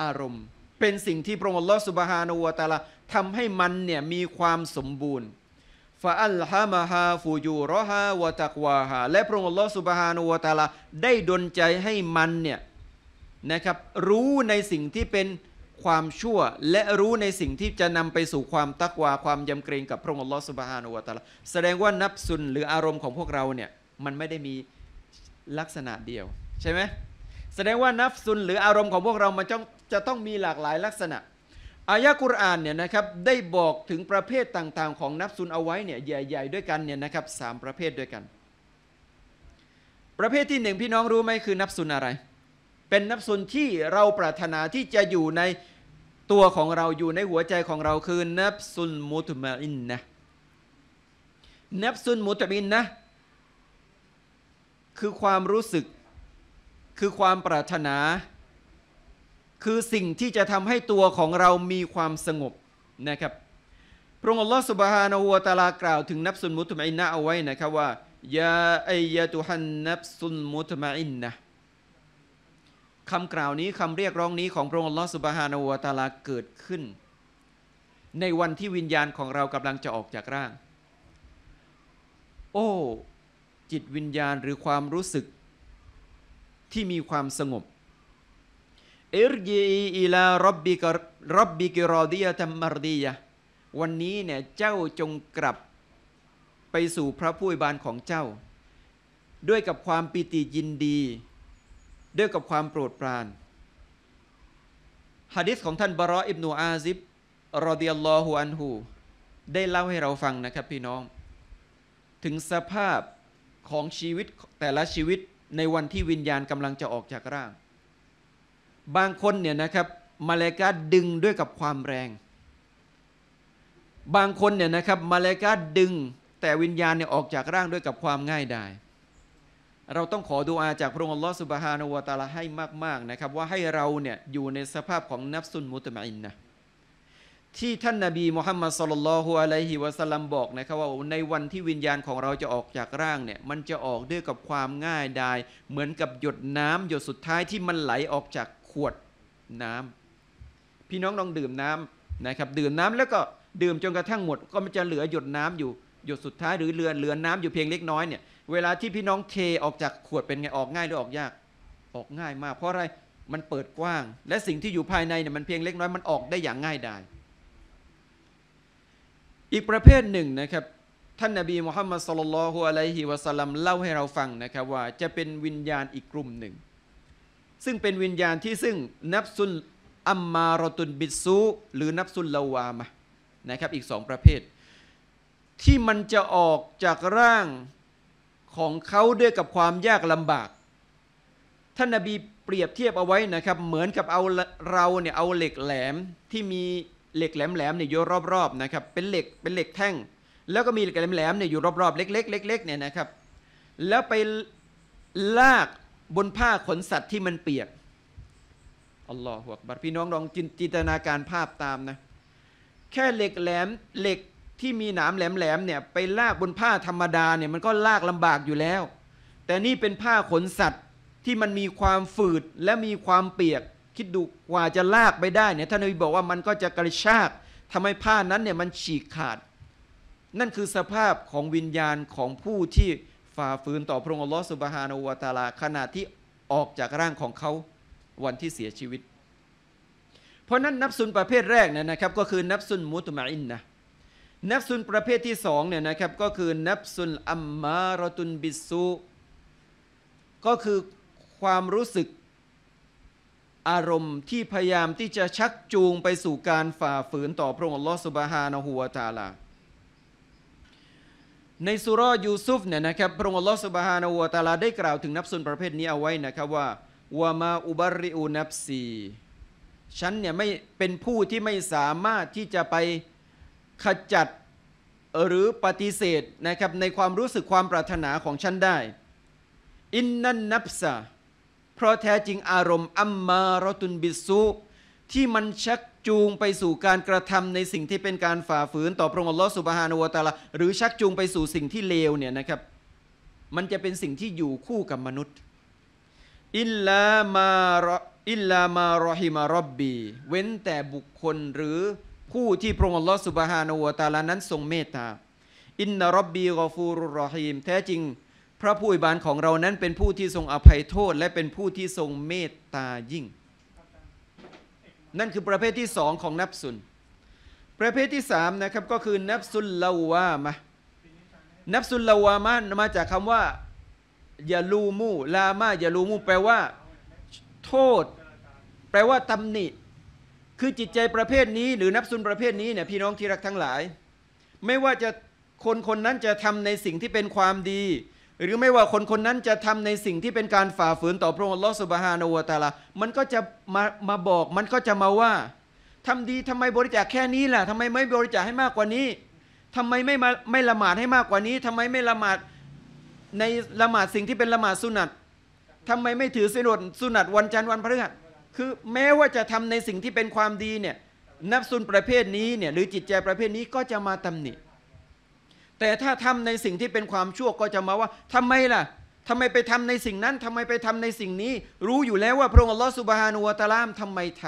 อารมณ์ เป็นสิ่งที่พระองค์อัลลอฮฺสุบฮานะฮัวตาลาทำให้มันเนี่ยมีความสมบูรณ์ฟาอัลฮามะฮาฟูยูรอฮาวะตักวาฮาและพระองค์อัลลอฮฺสุบฮานุวะตาลา ได้ดลใจให้มันเนี่ยนะครับรู้ในสิ่งที่เป็นความชั่ว และรู้ในสิ่งที่จะนำไปสู่ความตักวา ความยำเกรงกับพระองค์อัลลอฮฺสุบฮานุวะตาลาแสดงว่านับซุนหรืออารมณ์ของพวกเราเนี่ยมันไม่ได้มีลักษณะเดียว ใช่ไหมแสดงว่านับซุนหรืออารมณ์ของพวกเรา มันจะจะต้องมีหลากหลายลักษณะอายะกุรอานเนี่ยนะครับได้บอกถึงประเภทต่าง ๆ ของนับซุนเอาไว้เนี่ยใหญ่ ๆ ด้วยกันเนี่ยนะครับสามประเภทด้วยกัน ประเภทที่หนึ่งพี่น้องรู้ไหมคือนับซุนอะไร เป็นนับซุนที่เราปรารถนาที่จะอยู่ในตัวของเราอยู่ในหัวใจของเราคือนับซุนมุตมาอินนะนับซุนมุตมินนะคือความรู้สึกคือความปรารถนาคือสิ่งที่จะทำให้ตัวของเรา มีความสงบนะครับ พระองค์อัลลอฮฺสุบฮานาหัวตาลา กล่าวถึงนับสุนมุตมาอินนะเอาไว้นะครับว่า ยาไอยาตุฮันนับสุนมุตมาอินนะคำกล่าวนี้คำเรียกร้องนี้ของพระองค์อัลลอฮฺสุบฮานาหัวตาลา เกิดขึ้น ในวันที่วิญญาณของเรากำลังจะออกจากร่าง โอ้ จิตวิญญาณหรือความรู้สึกที่มีความสงบอิรยีอีลารับบิกรับบิกิรอดียะธรรมรดียะวันนี้เนี่ยเจ้าจงกลับไปสู่พระผู้บานของเจ้า ด้วยกับความปิติยินดี ด้วยกับความโปรดปรานฮะดิษของท่านบรออิบนูอาซิบ รอดิยัลลอฮุอันฮูได้เล่าให้เราฟังนะครับพี่น้อง ถึงสภาพของชีวิตแต่ละชีวิตในวันที่วิญญาณกำลังจะออกจากร่างบางคนเนี่ยนะครับมาเลกาดึงด้วยกับความแรง บางคนเนี่ยนะครับมาเลกาดึงแต่วิญญาณเนี่ยออกจากร่างด้วยกับความง่ายดายเราต้องขอดูอาจากพระองค์อัลลอฮฺสุบฮานาวะตาลาให้มากๆนะครับว่าให้เราเนี่ยอยู่ในสภาพของนับสุนมุตมอินนะที่ท่านนาบีมุฮัมมัดสุลลัลฮุอะลัยฮิวะสัลลัมบอกนะครับว่าในวันที่วิญญาณของเราจะออกจากร่างเนี่ยมันจะออกด้วยกับความง่ายดายเหมือนกับหยดน้ำหยดสุดท้ายที่มันไหลออกจากขวดน้ำพี่น้องลองดื่มน้ำนะครับ ดื่มน้ำแล้วก็ดื่มจนกระทั่งหมด ก็มันจะเหลือหยดน้ำอยู่ หยดสุดท้ายหรือเรือเหลือน้ำอยู่เพียงเล็กน้อยเนี่ย เวลาที่พี่น้องเทออกจากขวดเป็นไงออกง่ายหรือออกยาก ออกง่ายมาก เพราะอะไรมันเปิดกว้าง และสิ่งที่อยู่ภายในเนี่ยมันเพียงเล็กน้อยมันออกได้อย่างง่ายดายอีกประเภทหนึ่งนะครับท่านนาบีมุฮัมมัดสุลลัลฮุอะลัยฮิวะสัลลัมเล่าให้เราฟังนะครับว่าจะเป็นวิญญาณอีกกลุ่มหนึ่งซึ่งเป็นวิญญาณที่ซึ่งนับซุนอัมมารตุนบิซูหรือนับซุนลาวามะนะครับ อีกสองประเภท ที่มันจะออกจากร่างของเขาด้วยกับความยากลำบากท่านนาบีเปรียบเทียบเอาไว้นะครับเหมือนกับเอาเราเนี่ยเอาเหล็กแหลมที่มีเหล็กแหลมแหลมเนี่ยโยรอบๆนะครับเป็นเหล็กเป็นเหล็กแท่ง แล้วก็มีเหล็กแหลมแหลมเนี่ยอยู่รอบๆเล็กๆเล็กๆเนี่ยนะครับ แล้วไปลากบนผ้าขนสัตว์ที่มันเปียก อัลลอฮฺหัวบัดพี่น้องลองจินตนาการภาพตามนะ แค่เหล็กแหลมเหล็กที่มีหนามแหลมๆเนี่ย ไปลากบนผ้าธรรมดาเนี่ยมันก็ลากลำบากอยู่แล้ว แต่นี่เป็นผ้าขนสัตว์ที่มันมีความฝืดและมีความเปียก คิดดูกว่าจะลากไปได้เนี่ยท่านนบีบอกว่ามันก็จะกระชากทำให้ผ้านั้นเนี่ยมันฉีกขาด นั่นคือสภาพของวิญญาณของผู้ที่ฝ่าฝืนต่อพระองค์ลอสุบฮานอวตาลาขณะที่ออกจากร่างของเขาวันที่เสียชีวิต เพราะนั้นนับซุนประเภทแรกเนี่ยนะครับก็คือนับซุนมุตมาอินนะนับซุนประเภทที่สองเนี่ยนะครับก็คือนับซุนอัมมารตุนบิสูก็คือความรู้สึกอารมณ์ที่พยายามที่จะชักจูงไปสู่การฝ่าฝืนต่อพระองค์ลอสุบฮานอหัวตาลาในสุรยูซุฟเนี่ยนะครับ พระองค์อัลลอฮฺสุบฮานาวะตาลา ได้กล่าวถึงนับสุนประเภทนี้เอาไว้นะครับว่าวามาอุบาริอูนับซีฉันเนี่ยไม่เป็นผู้ที่ไม่สามารถที่จะไปขจัดหรือปฏิเสธนะครับในความรู้สึกความปรารถนาของฉันได้ อินนันนับซาเพราะแท้จริงอารมณ์อัมมารตุนบิสุ ที่มันชักจูงไปสู่การกระทำในสิ่งที่เป็นการฝ่าฝืน ต่อพระองค์ลอสุบฮานวตาลาหรือชักจูงไปสู่สิ่งที่เลวเนี่ยนะครับ มันจะเป็นสิ่งที่อยู่คู่กับมนุษย์ อิลลามารอิลลามารอฮิมารอบบี เว้นแต่บุคคลหรือผู้ที่พระองค์ลอสุบฮานวตาลานั้นทรงเมตตาอินนารอบบีกอฟูรุรอฮิมแท้จริง พระผู้อวบานของเรานั้นเป็นผู้ที่ทรงอภัยโทษ และเป็นผู้ที่ทรงเมตตายิ่งนั่นคือประเภทที่สองของนับสุน ประเภทที่สามนะครับ ก็คือนับสุนลาวามะนับสุนลาวามะมาจากคำว่ายาลูมูลามายาลูมูแปลว่า โทษ แปลว่าตำหนิคือจิตใจประเภทนี้หรือนับสุนประเภทนี้เนี่ยพี่น้องที่รักทั้งหลาย ไม่ว่าจะคนคนนั้นจะทำในสิ่งที่เป็นความดีหรือไม่ว่าคนคนนั้นจะทำในสิ่งที่เป็นการฝ่าฝืนต่อพระองค์ลอสุบฮานอวตาละมันก็จะมามาบอกมันก็จะมาว่า ทำดีทำไมบริจาคแค่นี้ล่ะ ทำไมไม่บริจาคให้มากกว่านี้ ทำไมไม่มาไม่ละหมาดให้มากกว่านี้ ทำไมไม่ละหมาดในละหมาดสิ่งที่เป็นละหมาดสุนัตทำไมไม่ถือสินอดสุนัตวันจันทร์วันพฤหัสคือแม้ว่าจะทำในสิ่งที่เป็นความดีเนี่ยนับสุนประเภทนี้เนี่ยหรือจิตใจประเภทนี้ก็จะมาตำหนิแต่ถ้าทำในสิ่งที่เป็นความชั่วก็จะมาว่า ทำไมล่ะทำไมไปทำในสิ่งนั้นทำไมไปทำในสิ่งนี้ รู้อยู่แล้วว่า พระองค์อัลลอฮฺสุบฮานุวะตาลามทำไมท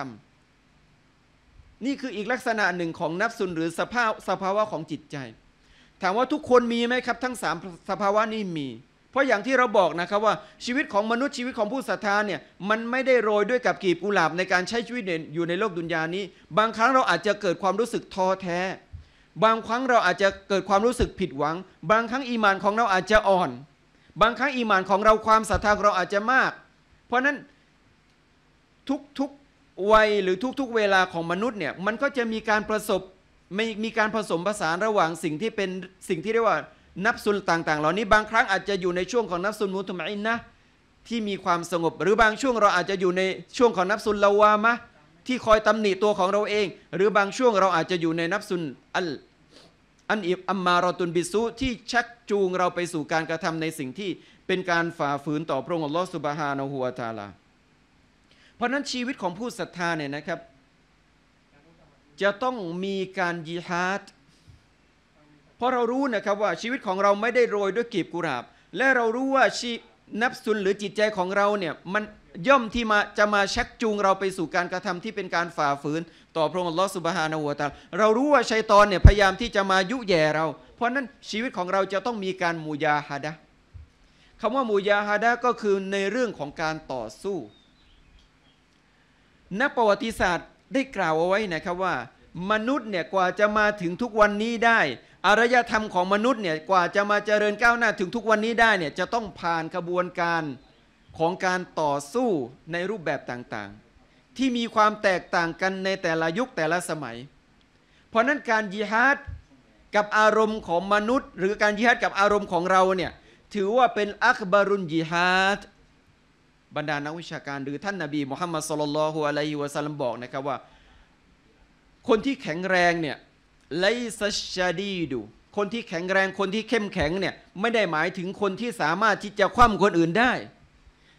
ำ นี่คืออีกลักษณะหนึ่งของนับสุนหรือสภาะสภาวะของจิตใจ ถามว่าทุกคนมีไหมครับทั้งสามสภาวะนี้มี เพราะอย่างที่เราบอกนะครับว่าชีวิตของมนุษย์ชีวิตของผู้ศรัทธาเนี่ยมันไม่ได้โรยด้วยกับกีบกุหลาบในการใช้ชีวิตอยู่ในโลกดุนยานี้ บางครั้งเราอาจจะเกิดความรู้สึกท้อแท้บางครั้งเราอาจจะเกิดความรู้สึกผิดหวัง บางครั้งอีมานของเราอาจจะอ่อน บางครั้งอีมานของเราความศรัทธาเราอาจจะมาก เพราะนั้นทุกๆ วัยหรือทุกๆ เวลาของมนุษย์เนี่ยมันก็จะมีการประสบมีมีการผสมผสานระหว่างสิ่งที่เป็นสิ่งที่เรียกว่านับสุลต่าง ๆเหล่านี้บางครั้งอาจจะอยู่ในช่วงของนับสุลมุตมัยนะที่มีความสงบ หรือบางช่วงเราอาจจะอยู่ในช่วงของนับสุลลาวามะที่คอยตำหนิตัวของเราเอง หรือบางช่วงเราอาจจะอยู่ในนับสุลอัลอันอิบอัมมารอตุนบิสุที่ชักจูงเราไปสู่การกระทำในสิ่งที่เป็นการฝ่าฝืนต่อพระองค์อัลลอฮฺสุบฮานาหัวตาลาเพราะนั้นชีวิตของผู้ศรัทธาเนี่ยนะครับ จะต้องมีการยิฮาดเพราะเรารู้นะครับว่าชีวิตของเราไม่ได้โรยด้วยกีบกุหลาบ และเรารู้ว่าชีนับสุนหรือจิตใจของเราเนี่ยมันย่อมที่มาจะมาชักจูงเราไปสู่การกระทำที่เป็นการฝ่าฝืนต่อพระองค์ลอสุบฮานาหัวตาเรา รู้ว่า ชัยตอนเนี่ยพยายามที่จะมายุแย่เรา เพราะนั้นชีวิตของเราจะต้องมีการมูยาฮาดะคำว่ามูยาฮาดะก็คือในเรื่องของการต่อสู้ นักประวัติศาสตร์ได้กล่าว เอา ไว้นะครับว่า มนุษย์เนี่ยกว่าจะมาถึงทุกวันนี้ได้อารยธรรมของมนุษย์เนี่ยกว่าจะมาเจริญก้าวหน้าถึงทุกวันนี้ได้เนี่ยจะต้องผ่านกระบวนการของการต่อสู้ในรูปแบบต่าง ๆที่มีความแตกต่างกันในแต่ละยุคแต่ละสมัย เพราะนั้นการยิฮาดกับอารมณ์ของมนุษย์ หรือการยิฮาดกับอารมณ์ของเราเนี่ยถือว่าเป็นอักบารุนยิฮาดบรรดานักวิชาการหรือ ท่านนาบีมุฮัมมัดสุลลัลฮุอะลัยฮิวะสัลลัมบอกนะครับว่า คนที่แข็งแรงเนี่ยไลซัชชาดีดูคนที่แข็งแรงคนที่เข้มแข็งเนี่ยไม่ได้หมายถึงคนที่สามารถที่จะคว่ำคนอื่นได้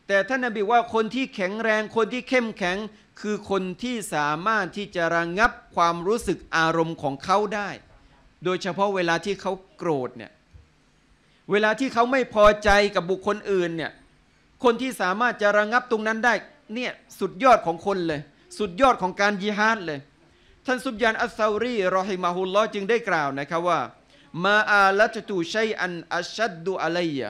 แต่ท่านนบีว่าคนที่แข็งแรงคนที่เข้มแข็งคือคนที่สามารถที่จะระงงับความรู้สึกอารมณ์ของเขาได้ โดยเฉพาะเวลาที่เขาโกรธเนี่ย เวลาที่เขาไม่พอใจกับบุคคลอื่นเนี่ย คนที่สามารถจะระงงับตรงนั้นได้ เนี่ย สุดยอดของคนเลย สุดยอดของการยิฮาดเลย ท่านสุบยานอัสซารีรอฮิมาฮุลลอจึงได้กล่าวนะครับว่า มาอาลัตตูชัยอันอัชัดดูอะไลยะ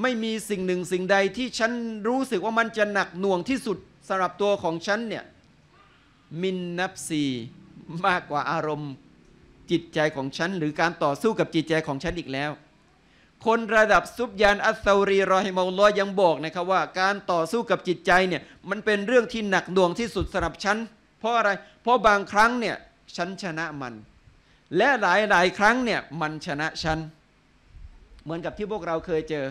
ไม่มีสิ่งหนึ่งสิ่งใดที่ฉันรู้สึกว่ามันจะหนักหน่วงที่สุดสำหรับตัวของฉันเนี่ยมินนับซี มากกว่าอารมณ์จิตใจของฉัน หรือการต่อสู้กับจิตใจของฉันอีกแล้ว คนระดับซุบยานอัสซารีรอฮิมอลลอยังบอกนะครับว่าการต่อสู้กับจิตใจเนี่ยมันเป็นเรื่องที่หนักหน่วงที่สุดสำหรับฉัน เพราะอะไร เพราะบางครั้งเนี่ยฉันชนะมัน และหลายหลายครั้งเนี่ยมันชนะฉัน เหมือนกับที่พวกเราเคยเจอ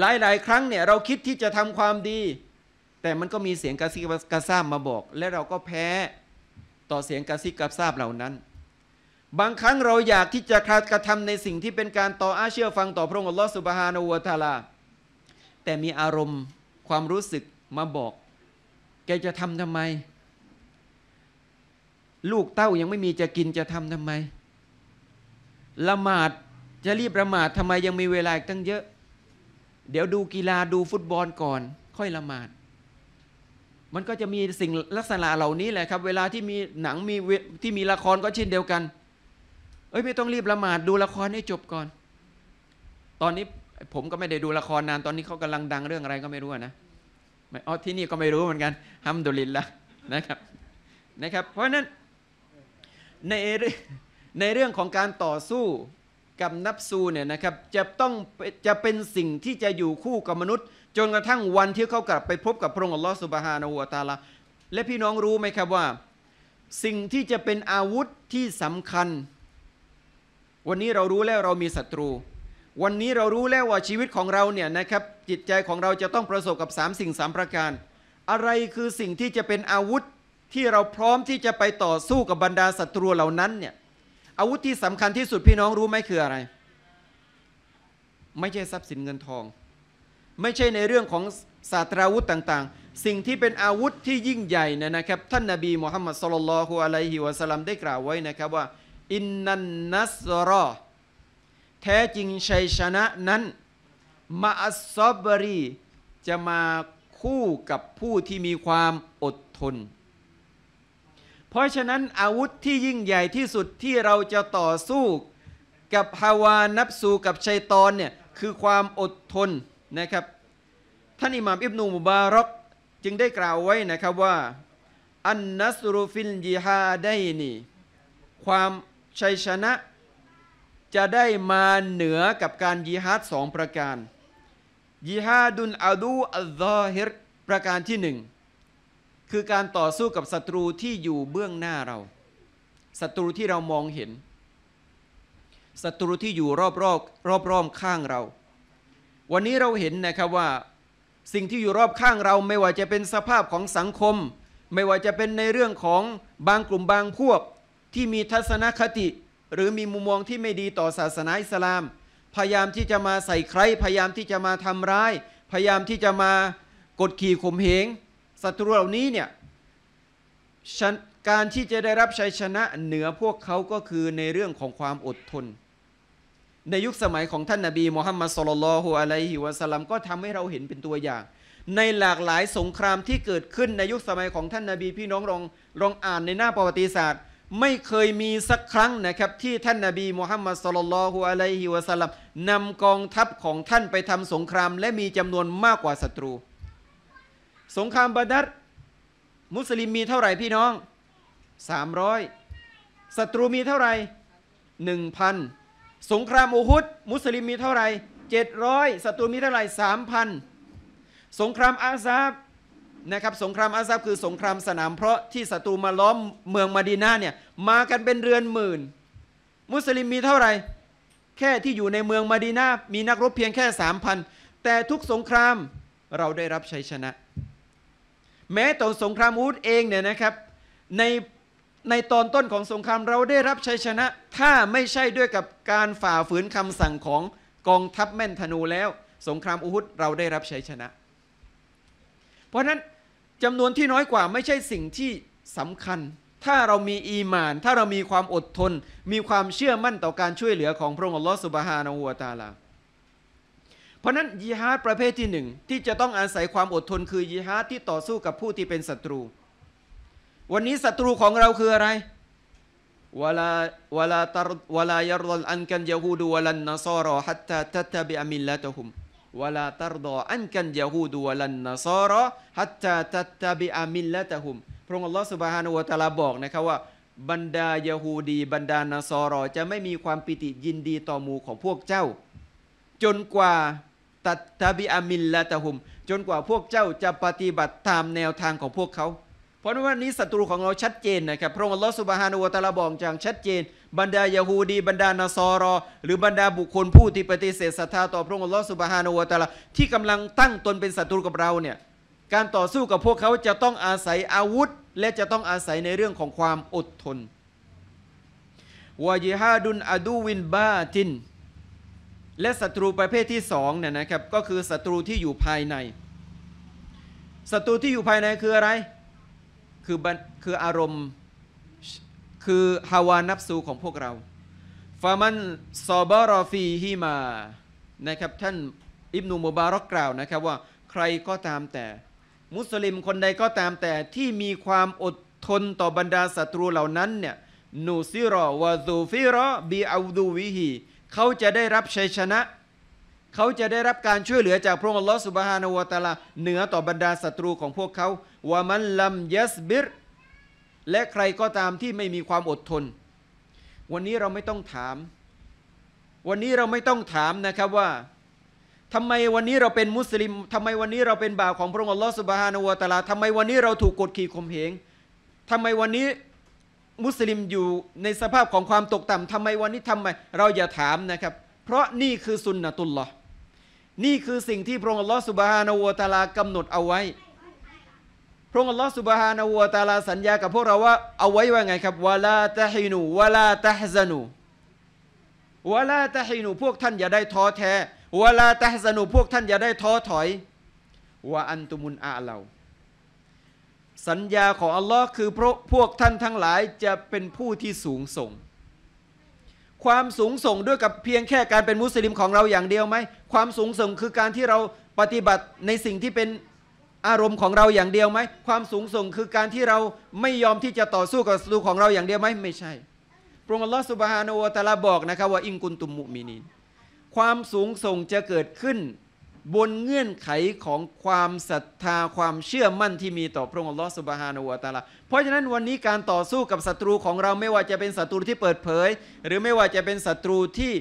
หลายหลายครั้งเนี่ยเราคิดที่จะทำความดีแต่มันก็มีเสียงกระซิบกระซาบมาบอก และเราก็แพ้ต่อเสียงกระซิบกระซาบเหล่านั้น บางครั้งเราอยากที่จะกระทำในสิ่งที่เป็นการต่ออาเชื่อฟังต่อพระองค์อัลลอฮฺสุบฮานาอูตาลาแต่มีอารมณ์ความรู้สึกมาบอก แกจะทำทำไม ลูกเต้ายังไม่มีจะกินจะทำทำไมละหมาดจะรีบละหมาดทำไมยังมีเวลาอีกตั้งเยอะ เดี๋ยวดูกีฬาดูฟุตบอลก่อน ค่อยละหมาดมันก็จะมีสิ่งลักษณะเหล่านี้แหละครับ เวลาที่มีหนังมีที่มีละครก็เช่นเดียวกัน เอ้ยไม่ต้องรีบละหมาดดูละครให้จบก่อน ตอนนี้ผมก็ไม่ได้ดูละครนานตอนนี้เขากำลังดังเรื่องอะไรก็ไม่รู้นะ ไม่ อ๋อที่นี่ก็ไม่รู้เหมือนกัน ฮัมดุลินละนะครับ นะครับ เพราะนั้นในในเรื่องของการต่อสู้กับนับซูเนี่ยนะครับจะต้องจะเป็นสิ่งที่จะอยู่คู่กับมนุษย์จนกระทั่งวันที่เขากลับไปพบกับพระองค์อัลลอฮฺสุบฮานาหัวตาลาและพี่น้องรู้ไหมครับว่า สิ่งที่จะเป็นอาวุธที่สำคัญ วันนี้เรารู้แล้วเรามีศัตรู วันนี้เรารู้แล้วว่าชีวิตของเราเนี่ยนะครับจิตใจของเราจะต้องประสบกับ 3 สิ่ง 3 ประการ อะไรคือสิ่งที่จะเป็นอาวุธที่เราพร้อมที่จะไปต่อสู้กับบรรดาศัตรูเหล่านั้นเนี่ยอาวุธที่สำคัญที่สุดพี่น้องรู้ไหมคืออะไร ไม่ใช่ทรัพย์สินเงินทองไม่ใช่ในเรื่องของศาสตราวุธต่าง ๆ สิ่งที่เป็นอาวุธที่ยิ่งใหญ่นะนะครับ ท่านนาบีมุฮัมมัดสุลลัลฮุอะลัยฮิวะสลัมได้กล่าวไว้นะครับ ว่า อินนันนัสรอแท้จริงชัยชนะนั้นมาอัซอบรีจะมาคู่กับผู้ที่มีความอดทน เพราะฉะนั้นอาวุธที่ยิ่งใหญ่ที่สุดที่เราจะต่อสู้กับฮาวานับสูกับชัยตอนเนี่ยคือความอดทนนะครับ ท่าน อิหม่ามอิบนูมุบารักจึงได้กล่าวไว้นะครับว่า อันนัสรุฟิลยิฮาได้นี่ความชัยชนะ จะได้มาเหนือกับการยิฮาดสองประการยิฮาดุนอาดูอัลลอฮิรประการที่หนึ่งคือการต่อสู้กับศัตรูที่อยู่เบื้องหน้าเราศัตรูที่เรามองเห็นศัตรูที่อยู่รอบๆ รอบๆข้างเราวันนี้เราเห็นนะครับว่าสิ่งที่อยู่รอบข้างเราไม่ว่าจะเป็นสภาพของสังคม ไม่ว่าจะเป็นในเรื่องของบางกลุ่มบางพวกที่มีทัศนคติ หรือมีมุมมองที่ไม่ดีต่อศาสนาอิสลาม พยายามที่จะมาใส่ใครพยายามที่จะมาทำร้าย พยายามที่จะมากดขี่ข่มเหงศัตรูเหล่านี้เนี่ยการที่จะได้รับชัยชนะเหนือพวกเขาก็คือในเรื่องของความอดทนในยุคสมัยของท่านนาบีมูฮัมมัดสุลลัลฮุอะลัยฮิวะสลัมก็ทำให้เราเห็นเป็นตัวอย่าง ในหลากหลายสงครามที่เกิดขึ้นในยุคสมัยของท่านนาบีพี่น้องลองลองอ่านในหน้าประวัติศาสตร์ ไม่เคยมีสักครั้งนะครับที่ท่านนาบีมูฮัมมัดสุลลัลฮุอะลัยฮิวะสลัมนำกองทัพของท่านไปทำสงคราม และมีจำนวนมากกว่าศัตรู สงครามบาดัดมุสลิมมีเท่าไหร่พี่น้อง 300ศัตรูมีเท่าไหร่1,000สงครามอูฮุดมุสลิมมีเท่าไหร่700ศัตรูมีเท่าไหร่3,000สงครามอาซาบนะครับสงครามอาซาบคือสงครามสนามเพราะที่ศัตรูมาล้อมเมืองมาดีนาเนี่ยมากันเป็นเรือนหมื่น มุสลิมมีเท่าไหร่แค่ที่อยู่ในเมืองมาดีนามีนักรบเพียงแค่3,000แต่ทุกสงครามเราได้รับชัยชนะ แม้ต่อสงครามอูดเองเนี่ยนะครับในในตอนต้นของสงครามเราได้รับชัยชนะ ถ้าไม่ใช่ด้วยกับการฝ่าฝืนคำสั่งของกองทัพแม่นธนูแล้ว สงครามอุฮุดเราได้รับชัยชนะ เพราะนั้นจำนวนที่น้อยกว่าไม่ใช่สิ่งที่สำคัญ ถ้าเรามีอีมานถ้าเรามีความอดทน มีความเชื่อมั่นต่อการช่วยเหลือของพระองค์ลอสุบฮานาหัวตาลาเพราะนั้นยิฮาดประเภทที่หนึ่งที่จะต้องอาศัยความอดทนคือยิฮาดที่ ต่อสู้กับผู้ที่เป็นศัตรูวันนี้ศัตรูของเราคืออะไรวลาวลาตรวลายรลอันกันยาฮูดูวลันนซารอฮัตตาทัตตาบิอามิลลาตุฮุมวลาตรดออันกันยาฮูดูวลันนซารอฮัตตาทัตตาบิอามิลลาตุฮุมพระองค์อัลลอฮฺสุบฮานุวะตาลาบอกนะครับ ว่า บรรดายาฮูดีบรรดานซารอ จะไม่มีความปิติยินดีต่อหมู่ของพวกเจ้า จนกว่าตัตตาบิอามิลลาตุฮุมจนกว่าพวกเจ้าจะปฏิบัติตามแนวทางของพวกเขาเพราะว่านี้ศัตรูของเราชัดเจนนะครับ พระองค์อัลลอฮฺสุบฮานุวะตาลาบอกอย่างชัดเจน บรรดายาฮูดี บรรดานาซอรอหรือบรรดาบุคคล ผู้ที่ปฏิเสธศรัทธาต่อพระองค์อัลลอฮฺสุบฮานุวะตาลาที่กำลังตั้งตนเป็นศัตรูกับเราเนี่ยการต่อสู้กับพวกเขาจะต้องอาศัยอาวุธ และจะต้องอาศัยในเรื่องของความอดทนวายฮาดุนอดูวินบาติน และศัตรูประเภทที่สองเนี่ยนะครับก็คือศัตรูที่อยู่ภายในศัตรูที่อยู่ภายในคืออะไรคือคืออารมณ์ คือฮาวานับซูของพวกเราฟามันซอบารอฟีฮีมานะครับ ท่านอิบนุมบารอกกล่าวนะครับว่า ใครก็ตามแต่ มุสลิมคนใดก็ตามแต่ที่มีความอดทนต่อบรรดาศัตรูเหล่านั้นเนี่ยนูซิรอวาซูฟิรอบีอาดูวิฮีเขาจะได้รับชัยชนะเขาจะได้รับการช่วยเหลือจากพระองค์อัลลอฮฺสุบฮานาวตาลาเหนือต่อบรรดาศัตรูของพวกเขาวามันลัมยัสบิร และใครก็ตามที่ไม่มีความอดทน วันนี้เราไม่ต้องถาม วันนี้เราไม่ต้องถามนะครับว่า ทำไมวันนี้เราเป็นมุสลิม ทำไมวันนี้เราเป็นบ่าวของพระองค์อัลลอฮฺสุบฮานาวตาลาทำไมวันนี้เราถูกกดขี่ข่มเหงทำไมวันนี้มุสลิมอยู่ในสภาพของความตกต่ำทำไมวันนี้ทำไม เราอย่าถามนะครับ เพราะนี่คือสุนนะตุลลอฮนี่คือสิ่งที่พระองค์อัลลอฮฺสุบฮานาวตาลากำหนดเอาไว้ พระองค์อัลลอฮฺสุบฮานาวตาลาสัญญากับพวกเราว่าเอาไว้ว่าไงครับวาลาตะฮินูวาลาตะฮซานูวาลาตะฮินู พวกท่านอย่าได้ท้อแท้วาลาตะฮซานูพวกท่านอย่าได้ท้อถอยวาอันตุมุนอาเราสัญญาของอัลลอฮ์คือพวกท่านทั้งหลายจะเป็นผู้ที่สูงส่งความสูงส่งด้วยกับเพียงแค่การเป็นมุสลิมของเราอย่างเดียวไหมความสูงส่งคือการที่เราปฏิบัติในสิ่งที่เป็นอารมณ์ของเราอย่างเดียวไหมความสูงส่งคือการที่เราไม่ยอมที่จะต่อสู้กับศัตรูของเราอย่างเดียวไหมไม่ใช่ พระองค์อัลลอฮฺสุบฮานาอัลตะลาบอกนะครับว่าอิงกุนตุมมุมีนีนความสูงส่งจะเกิดขึ้นบนเงื่อนไขของความศรัทธาความเชื่อมั่นที่มีต่อพระองค์ลอสุบฮานอวตาลาเพราะฉะนั้นวันนี้การต่อสู้กับศัตรูของเราไม่ว่าจะเป็นศัตรูที่เปิดเผย หรือไม่ว่าจะเป็นศัตรูที่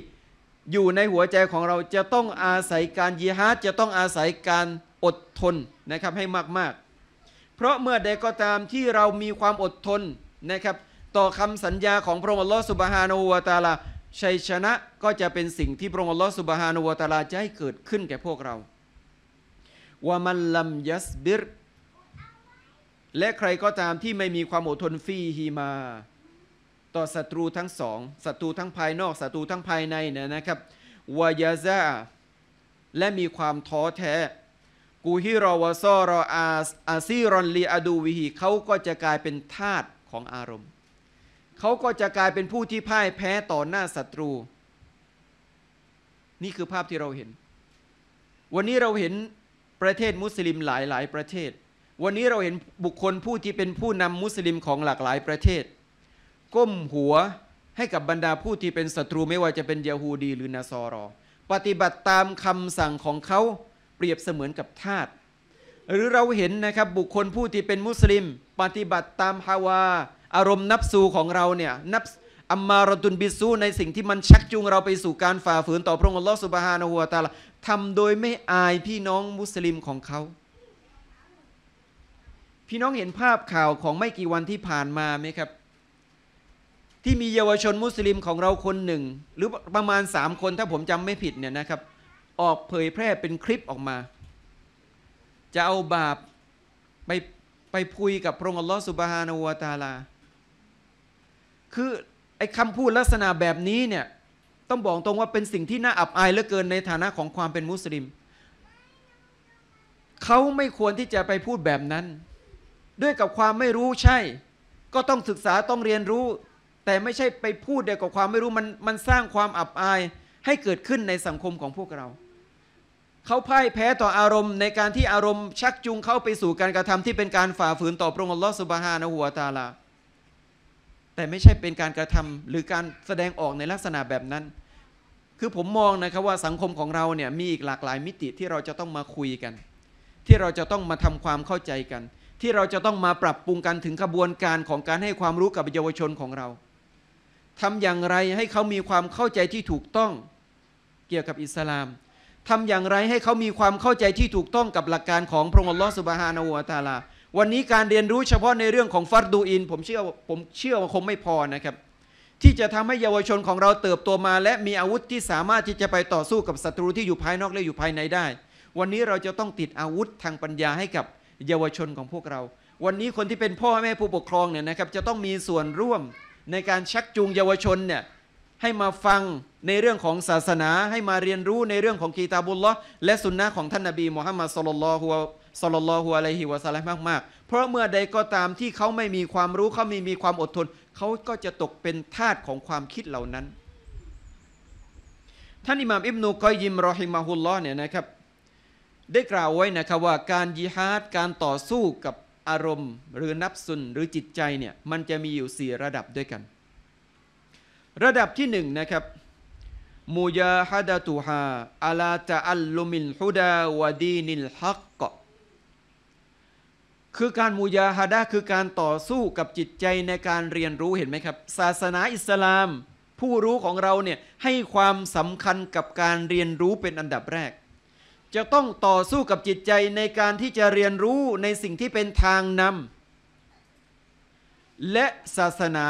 อยู่ในหัวใจของเราจะต้องอาศัยการยิฮาดจะต้องอาศัยการอดทนนะครับให้มากๆ เพราะเมื่อใดก็ตามที่เรามีความอดทนนะครับต่อคำสัญญาของพระองค์ลอสุบฮานอวตาลาชัยชนะก็จะเป็นสิ่งที่พระองค์อัลลอฮฺสุบฮานุวะตาลาจะให้เกิดขึ้นแก่พวกเราวามันลมยัสบิรและใครก็ตามที่ไม่มีความอดทนฟีฮีมา ต่อศัตรูทั้งสอง ศัตรูทั้งภายนอก ศัตรูทั้งภายในเนี่ยนะครับวายาซาและมีความท้อแท้ กูฮิรอวซอรออาอซีรอนลีอาดูวิฮีเขาก็จะกลายเป็นทาสของอารมณ์เขาก็จะกลายเป็นผู้ที่พ่ายแพ้ต่อหน้าศัตรู นี่คือภาพที่เราเห็น วันนี้เราเห็นประเทศมุสลิมหลายหลายประเทศ วันนี้เราเห็นบุคคลผู้ที่เป็นผู้นำมุสลิมของหลากหลายประเทศ ก้มหัวให้กับบรรดาผู้ที่เป็นศัตรู ไม่ว่าจะเป็นยาฮูดีหรือนาซอรอ ปฏิบัติตามคำสั่งของเขา เปรียบเสมือนกับทาส หรือเราเห็นนะครับบุคคลผู้ที่เป็นมุสลิม ปฏิบัติตามฮาวาอารมณ์นับสูของเราเนี่ยนับอัมมารตุนบิสูในสิ่งที่มันชักจูงเราไปสู่การฝ่าฝืนต่อ พระองค์ลอสุบฮานะหัวตาละทำโดยไม่อายพี่น้องมุสลิมของเขาพี่น้องเห็นภาพข่าวของไม่กี่วันที่ผ่านมาไหมครับ ที่มีเยาวชนมุสลิมของเราคนหนึ่ง หรือประมาณสามคนถ้าผมจำไม่ผิดเนี่ยนะครับออกเผยแพร่เป็นคลิปออกมา จะเอาบาปไปไปพูยกับพระองค์ลอสุบฮานะหัวตาลาคือไอ้คำพูดลักษณะแบบนี้เนี่ยต้องบอกตรงว่าเป็นสิ่งที่น่าอับอายเหลือเกินในฐานะของความเป็นมุสลิม เขาไม่ควรที่จะไปพูดแบบนั้น ด้วยกับความไม่รู้ใช่ ก็ต้องศึกษาต้องเรียนรู้ แต่ไม่ใช่ไปพูดเดียวกับความไม่รู้ มันมันสร้างความอับอายให้เกิดขึ้นในสังคมของพวกเราเขาพ่ายแพ้ต่ออารมณ์ในการที่อารมณ์ ชักจูงเขาไปสู่การกระทำที่เป็นการฝ่าฝืนต่อพระองค์ลอสุบฮานะหัวตาลาแต่ไม่ใช่เป็นการกระทำหรือการแสดงออกในลักษณะแบบนั้น คือผมมองนะครับว่าสังคมของเราเนี่ยมีอีกหลากหลายมิติที่เราจะต้องมาคุยกัน ที่เราจะต้องมาทำความเข้าใจกัน ที่เราจะต้องมาปรับปรุงกันถึงกระบวนการของการให้ความรู้กับเยาวชนของเรา ทำอย่างไรให้เขามีความเข้าใจที่ถูกต้องเกี่ยวกับอิสลามทำอย่างไรให้เขามีความเข้าใจที่ถูกต้องกับหลักการ ของพระองค์ลอสุบฮานาอูตาลาวันนี้การเรียนรู้เฉพาะในเรื่องของฟัดดูอินผมเชื่อผมเชื่อว่าคงไม่พอนะครับ ที่จะทำให้เยาวชนของเราเติบโตมาและมีอาวุธที่สามารถที่จะไปต่อสู้กับศัตรูที่อยู่ภายนอกและอยู่ภายในได้ วันนี้เราจะต้องติดอาวุธทางปัญญาให้กับเยาวชนของพวกเรา วันนี้คนที่เป็นพ่อแม่ผู้ปกครองเนี่ยนะครับจะต้องมีส่วนร่วมในการชักจูงเยาวชนเนี่ยให้มาฟังในเรื่องของศาสนาให้มาเรียนรู้ในเรื่องของกีตาบุลละและสุนนะของท่านนบีมูฮัมมัดสุลลัลฮุสลลลฮุอะลัยฮิวะซัลลัมมากๆ เพราะเมื่อใดก็ตามที่เขาไม่มีความรู้เขาไม่มีความอดทนเขาก็จะตกเป็นทาสของความคิดเหล่านั้นท่านอิหม่ามอิบนุกอยยิมรอฮิมาฮุลลอเนี่ยนะครับได้กล่าวไว้นะครับว่าการยิฮาดการต่อสู้กับอารมณ์ หรือนับสุนหรือจิตใจเนี่ยมันจะมีอยู่สี่ระดับด้วยกัน ระดับที่หนึ่งนะครับมูยาฮัดะตุฮาอาลาตะอัลลุมินฮุดาวดีนิลฮักกะคือการมูยาฮาดะคือการต่อสู้กับจิตใจในการเรียนรู้เห็นไหมครับ ศาสนาอิสลาม ผู้รู้ของเราเนี่ยให้ความสำคัญกับการเรียนรู้เป็นอันดับแรก จะต้องต่อสู้กับจิตใจในการที่จะเรียนรู้ในสิ่งที่เป็นทางนำและศาสนา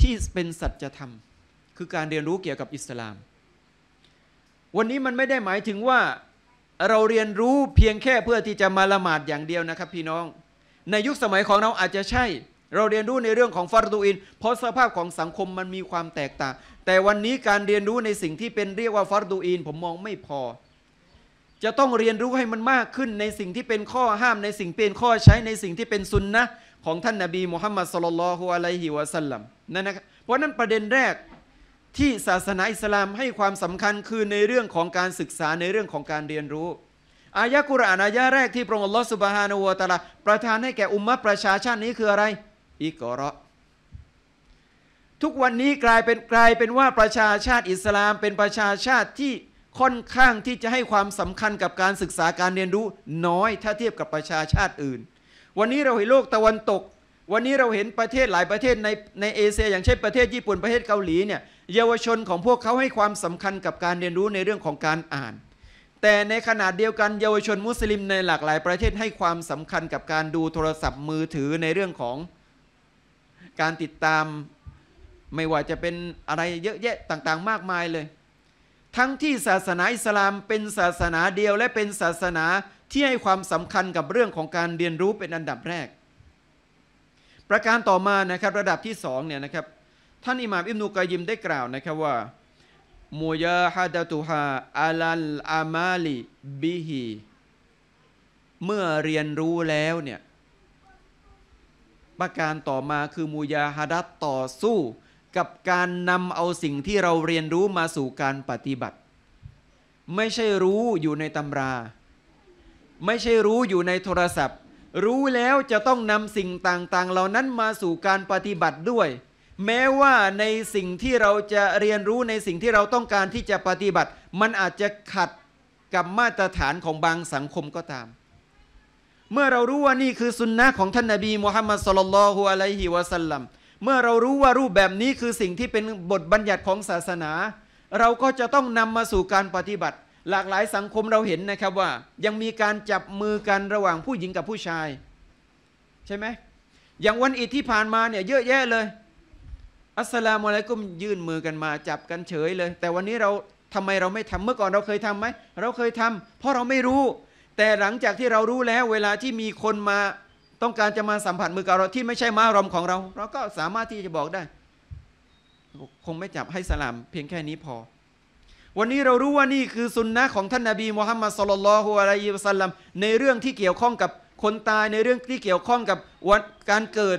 ที่เป็นสัจธรรม คือการเรียนรู้เกี่ยวกับอิสลาม วันนี้มันไม่ได้หมายถึงว่าเราเรียนรู้เพียงแค่เพื่อที่จะมาละหมาดอย่างเดียวนะครับพี่น้อง ในยุคสมัยของเราอาจจะใช่ เราเรียนรู้ในเรื่องของฟารดูอินเพราะสภาพของสังคมมันมีความแตกต่าง แต่วันนี้การเรียนรู้ในสิ่งที่เป็นเรียกว่าฟารดูอินผมมองไม่พอ จะต้องเรียนรู้ให้มันมากขึ้นในสิ่งที่เป็นข้อห้ามในสิ่งเป็นข้อใช้ในสิ่งที่เป็นซุนนะของท่านนาบีมุฮัมมัดสุลลัลฮุอะลัยฮิวะสัลลัมนั่นนะครับเพราะนั้นประเด็นแรกที่ศาสนาอิสลามให้ความสำคัญคือในเรื่องของการศึกษาในเรื่องของการเรียนรู้อายะกุรอานอายะแรกที่พระองค์ลอสุบฮานอวตาลาประทานให้แก่อุมมะประชาชาตินี้คืออะไรอิกรอทุกวันนี้กลายเป็นกลายเป็นว่าประชาชาติอิสลามเป็นประชาชาติที่ค่อนข้างที่จะให้ความสำคัญกับการศึกษาการเรียนรู้น้อยถ้าเทียบกับประชาชาติอื่น วันนี้เราเห็นโลกตะวันตกวันนี้เราเห็นประเทศหลายประเทศในในเอเชีย อย่างเช่นประเทศญี่ปุ่นประเทศเกาหลีเนี่ยเยาวชนของพวกเขาให้ความสำคัญกับการเรียนรู้ในเรื่องของการอ่าน แต่ในขณะเดียวกัน เยาวชนมุสลิมในหลากหลายประเทศให้ความสำคัญกับการดูโทรศัพท์มือถือในเรื่องของการติดตามไม่ว่าจะเป็นอะไรเยอะแยะต่างๆ มากมายเลย ทั้งที่ศาสนาอิสลามเป็นศาสนาเดียวและเป็นศาสนาที่ให้ความสำคัญกับเรื่องของการเรียนรู้เป็นอันดับแรกประการต่อมานะครับระดับที่2เนี่ยนะครับท่านอิหม่ามอิบนุกายิมได้กล่าวนะครับว่ามุยาฮาดตุฮาอาลัลอามาลีบิฮีเมื่อเรียนรู้แล้วเนี่ยประการต่อมาคือมุยาฮาดตต่อสู้ กับการนำเอาสิ่งที่เราเรียนรู้มาสู่การปฏิบัติ ไม่ใช่รู้อยู่ในตำรา ไม่ใช่รู้อยู่ในโทรศัพท์รู้แล้วจะต้องนำสิ่งต่างๆ เหล่านั้นมาสู่การปฏิบัติด้วย แม้ว่าในสิ่งที่เราจะเรียนรู้ในสิ่งที่เราต้องการที่จะปฏิบัติ มันอาจจะขัดกับมาตรฐานของบางสังคมก็ตาม เมื่อเรารู้ว่านี่คือสุนนะของท่านนาบีมุฮัมมัดสุลลัลฮุอะลัยฮิวะสัลลัมเมื่อเรารู้ว่ารูปแบบนี้คือสิ่งที่เป็นบทบัญญัติของศาสนา เราก็จะต้องนำมาสู่การปฏิบัติหลากหลายสังคมเราเห็นนะครับว่า ยังมีการจับมือกันระหว่างผู้หญิงกับผู้ชาย ใช่ไหม อย่างวันอิดที่ผ่านมาเนี่ยเยอะแยะเลย อัสสลามอะไรก็ยื่นมือกันมาจับกันเฉยเลย แต่วันนี้เราทำไมเราไม่ทำเมื่อก่อนเราเคยทํำไหมเราเคยทำ เพราะเราไม่รู้ แต่หลังจากที่เรารู้แล้ว เวลาที่มีคนมาต้องการจะมาสัมผัสมือกับเราที่ไม่ใช่มารอมของเราเราก็สามารถที่จะบอกได้ คงไม่จับให้สลามเพียงแค่นี้พอวันนี้เรารู้ว่านี่คือสุนนะของท่านนาบีมุฮัมมัดสุลลัลฮุอะลัยฮิวะสัลลัมในเรื่องที่เกี่ยวข้องกับคนตายในเรื่องที่เกี่ยวข้องกับวันการเกิด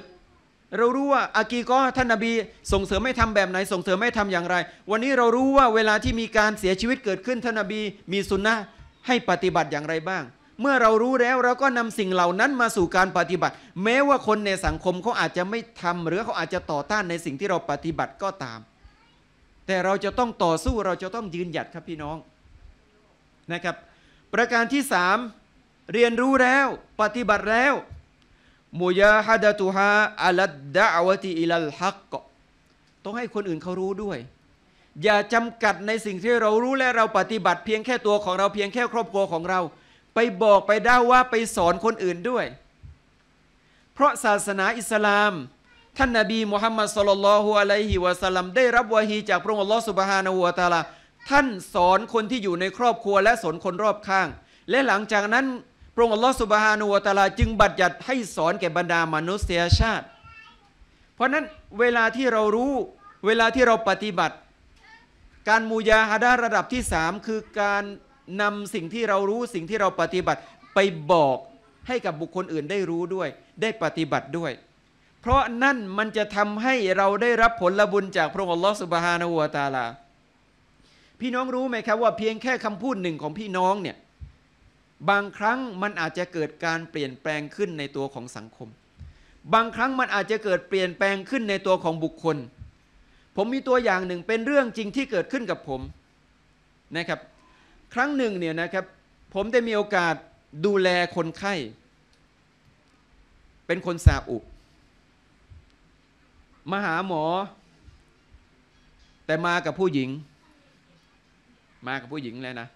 เรารู้ว่าอากีก็ท่านนาบีส่งเสริมไม่ทำแบบไหนส่งเสริมไม่ทำอย่างไร วันนี้เรารู้ว่าเวลาที่มีการเสียชีวิตเกิดขึ้นท่านนาบีมีสุนนะให้ปฏิบัติอย่างไรบ้าง เมื่อเรารู้แล้วเราก็นำสิ่งเหล่านั้นมาสู่การปฏิบัติแม้ว่าคนในสังคมเขาอาจจะไม่ทำหรือเขาอาจจะต่อต้านในสิ่งที่เราปฏิบัติก็ตามแต่เราจะต้องต่อสู้เราจะต้องยืนหยัดครับพี่น้อง นะครับ ประการที่สามเรียนรู้แล้วปฏิบัติแล้วมุยาฮัดะตุฮาอัลดะอวติอิลัลฮักกต้องให้คนอื่นเขารู้ด้วย อย่าจำกัดในสิ่งที่เรารู้และเราปฏิบัติ เพียงแค่ตัวของเราเพียงแค่ครอบครัวของเรา ไปบอกไปได้ว่าไปสอนคนอื่นด้วย เพราะศาสนาอิสลามท่านนบีมุฮัมมัดสลลัลฮุอะลัยฮิวะสัลลัมได้รับวะฮีจาก พระองค์อัลลอฮ์สุบฮานาหัวตาลาท่านสอนคนที่อยู่ในครอบครัวและสอนคน รอบข้าง และหลังจากนั้นพระองค์อัลลอฮ์สุบฮานาหัวตาลาจึงบัญญัติให้สอนแก่บรรดามนุษยชาติ เพราะนั้นเวลาที่เรารู้เวลาที่เราปฏิบัติ การมูยาฮาดาระดับที่สามคือการนำสิ่งที่เรารู้สิ่งที่เราปฏิบัติไปบอกให้กับบุคคลอื่นได้รู้ด้วยได้ปฏิบัติด้วยเพราะนั่นมันจะทำให้เราได้รับผลบุญจากพระองค์อัลลอฮฺสุบฮานาหัวตาลา พี่น้องรู้ไหมครับว่าเพียงแค่คำพูดหนึ่งของพี่น้องเนี่ย บางครั้งมันอาจจะเกิดการเปลี่ยนแปลงขึ้นในตัวของสังคม บางครั้งมันอาจจะเกิดเปลี่ยนแปลงขึ้นในตัวของบุคคล ผมมีตัวอย่างหนึ่งเป็นเรื่องจริงที่เกิดขึ้นกับผมนะครับ ครั้งหนึ่งเนี่ยนะครับผมได้มีโอกาสดูแลคนไข้ เป็นคนซาอุมาหาหมอ แต่มากับผู้หญิง มากับผู้หญิงแล้วนะ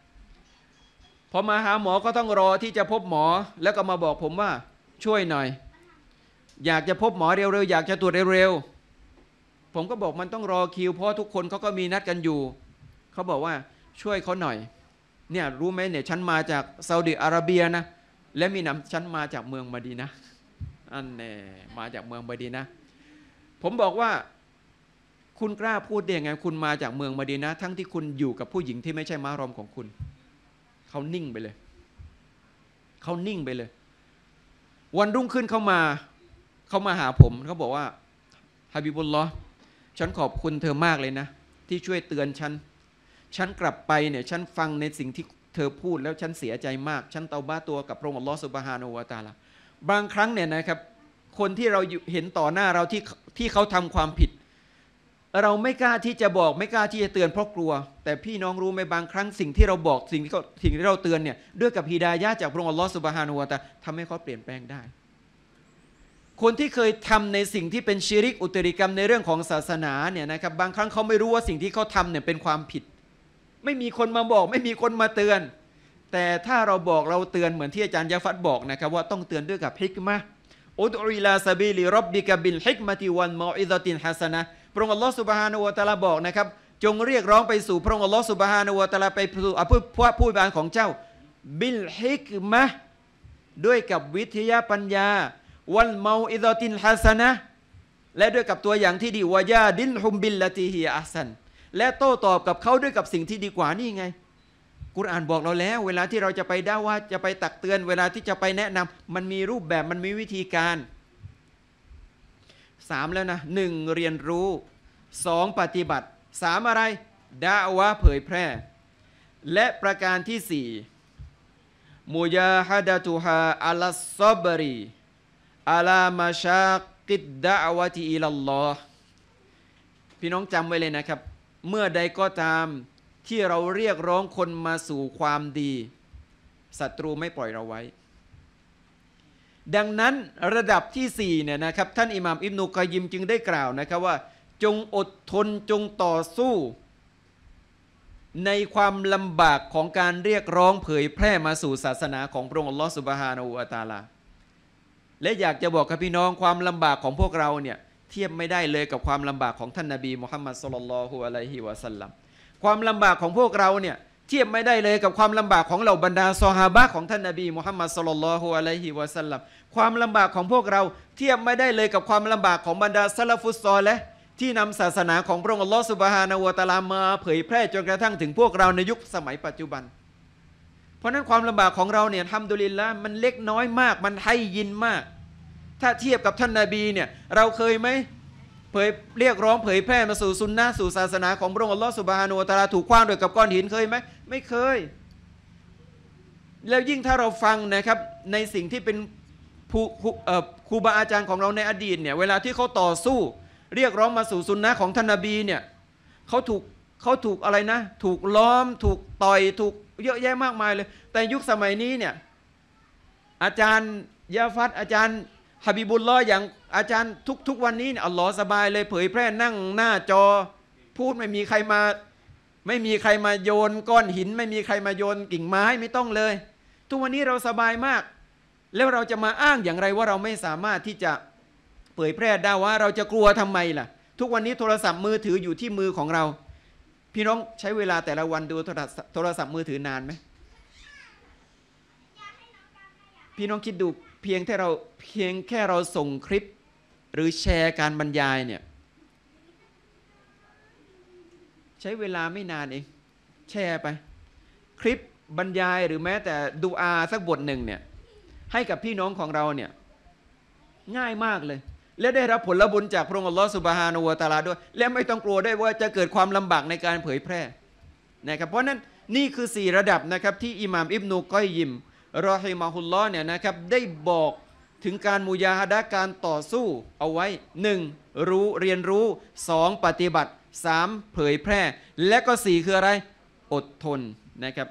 พอมาหาหมอก็ต้องรอที่จะพบหมอ แล้วก็มาบอกผมว่าช่วยหน่อย อยากจะพบหมอเร็ว ๆ อยากจะตรวจเร็วๆผมก็บอกมันต้องรอคิวเพราะทุกคนเขาก็มีนัดกันอยู่เขาบอกว่าช่วยเขาหน่อย เนี่ยรู้ไหมเนี่ยฉันมาจากซาอุดิ อาระเบียนะและมีน้ำฉันมาจากเมืองมาดีนะอันเน่มาจากเมืองมาดีนะผมบอกว่าคุณกล้าพูดได้ยังไงคุณมาจากเมืองมาดีนะ ทั้งที่คุณอยู่กับผู้หญิงที่ไม่ใช่ม้ารอมของคุณ เขานิ่งไปเลยเขานิ่งไปเลย วันรุ่งขึ้นเขามา เขามาหาผม เขาบอกว่าฮาบิบุลลอฉันขอบคุณเธอมากเลยนะ ที่ช่วยเตือนฉัน ฉันกลับไปเนี่ยฉันฟังในสิ่งที่เธอพูด แล้วฉันเสียใจมาก ฉันเตาบ้าตัวกับพระองค์อัลลอฮฺสุบฮานอวาตาละบางครั้งเนี่ยนะครับคนที่เราเห็นต่อหน้าเราที่ที่เขาทำความผิด เราไม่กล้าที่จะบอก ไม่กล้าที่จะเตือนเพราะกลัว แต่พี่น้องรู้ไหมบางครั้งสิ่งที่เราบอกสิ่งที่สิ่งที่เราเตือนเนี่ยด้วยกับฮีดายะจากพระองค์อัลลอฮฺสุบฮานุวาตาทำให้เขาเปลี่ยนแปลงได้ คนที่เคยทำในสิ่งที่เป็นชิริกอุตริกรรมในเรื่องของศาสนาเนี่ยนะครับบางครั้งเขาไม่รู้ว่าสิ่งที่เขาทำเนี่ยเป็นความผิด ไม่มีคนมาบอก ไม่มีคนมาเตือน แต่ถ้าเราบอกเราเตือนเหมือนที่อาจารย์ยาฟัดบอกนะครับว่าต้องเตือนด้วยกับพิกมาอุดอิลาซาบิลิรับบิกบิลฮิกมติวันมออิซตินฮัสนะพระองค์อัลลอฮ์สุบฮานุวะตาลาบอกนะครับจงเรียกร้องไปสู่พระองค์อัลลอฮ์สุบฮานุวะตาลาไปสู่อผู้ผู้บานของเจ้าบิลฮิกมะด้วยกับวิทยาปัญญาวันเมาอิซตินฮัสนะและด้วยกับตัวอย่างที่ดีวายาดินฮุมบิลละตีฮีอัสันและโต้ตอบกับเขาด้วยกับสิ่งที่ดีกว่านี่ไงกุรอานบอกเราแล้ว เวลาที่เราจะไปด่าว่าจะไปตักเตือน เวลาที่จะไปแนะนำ มันมีรูปแบบมันมีวิธีการสามแล้วนะหนึ่งเรียนรู้สองปฏิบัติสามอะไรด่าว่าเผยแพร่ และประการที่สี่มุยาฮัดตุฮาอัลซอบรีอัลามาชากิดดาวะตีอิลลอพี่น้องจำไว้เลยนะครับ เมื่อใดก็ตามที่เราเรียกร้องคนมาสู่ความดีศัตรูไม่ปล่อยเราไว้ ดังนั้นระดับที่4เนี่ยนะครับท่านอิหม่ามอิบนุกอยิมจึงได้กล่าวนะครับว่า จงอดทนจงต่อสู้ ในความลำบากของการเรียกร้องเผยแพร่มาสู่ศาสนาของพระองค์อัลลอฮฺสุบฮานาอูอัตาลาและอยากจะบอกกับพี่น้องความลำบากของพวกเราเนี่ยเทียบไม่ได้เลยกับความลำบากของท่านนาบีมุฮัมมัดสุลลัลฮุอะลัยฮิวะสัลลัมความลำบากของพวกเรา เนี่ย เทียบไม่ได้เลยกับความลำบากของเหล่าบรรดาซอฮาบะของท่านนบีมุฮัมมัดสลลัลฮุอะลัยฮิวะสัลลัมความลำบากของพวกเราเทียบไม่ได้เลยกับความลำบากของบรรดาซาลฟุสซอและที่นำศาสนาของพระองค์อัลลอฮฺสุบฮานาวตะลามาเผยแพร่จนกระทั่งถึงพวกเราในยุคสมัยปัจจุบัน เพราะนั้นความลำบากของเราเนี่ยทำดุลินละมันเล็กน้อยมากมันให้ยินมาก ถ้าเทียบกับท่านนาบีเนี่ยเราเคยไหมเผยเรียกร้องเผยแพร่มาสู่ซุนนะสู่ศาสนาของพระองค์อัลลอฮฺสุบฮานูตาลาถูกคว้างด้วยกับก้อนหินเคยไหมไม่เคย แล้วยิ่งถ้าเราฟังนะครับในสิ่งที่เป็นครูบาอาจารย์ของเราในอดีตเนี่ยเวลาที่เขาต่อสู้ เรียกร้องมาสู่ซุนนะของท่านนบีเนี่ยเขาถูกเขาถูกอะไรนะ ถูกล้อมถูกต่อยถูกเยอะแยะมากมายเลย แต่ยุคสมัยนี้เนี่ยอาจารย์ยาฟัดอาจารย์ฮบิบุลลออย่าง อาจารย์ทุกๆวันนี้อัลลอฮ์สบายเลย เผยแพร่นั่งหน้าจอ พูดไม่มีใครมา ไม่มีใครมาโยน ก้อนหิน ไม่มีใครมาโยนกิ่งไม้ไม่ต้องเลย ทุกวันนี้เราสบายมาก แล้วเราจะมาอ้างอย่างไรว่าเราไม่สามารถที่จะเผยแพร่ได้ว่าเราจะกลัวทำไมล่ะ ทุกวันนี้โทรศัพท์มือถืออยู่ที่มือของเรา พี่น้องใช้เวลาแต่ละวันดูโทรศัพท์มือถือนานไหมพี่น้องคิดดูเพียงแค่เราเพียงแค่เราส่งคลิปหรือแชร์การบรรยายเนี่ย ใช้เวลาไม่นานเองแชร์ไป คลิปบรรยายหรือแม้แต่ดูอาสักบทหนึ่งเนี่ยให้กับพี่น้องของเราเนี่ยง่ายมากเลย และได้รับผลบุญจากพระองค์อัลลอฮฺสุบฮานูวตาลาด้วยและไม่ต้องกลัวได้ว่าจะเกิดความลำบากในการเผยแพร่นะครับเพราะนั้นนี่คือ 4ระดับนะครับที่อิหม่าม อิบนุก้อยยิมรอฮิมาฮุลลอเนี่ยนะครับได้บอกถึงการมุยาฮดะการต่อสู้เอาไว้ 1. รู้เรียนรู้ 2. ปฏิบัติ 3. เผยแพร่ และก็4คืออะไร อดทนนะครับ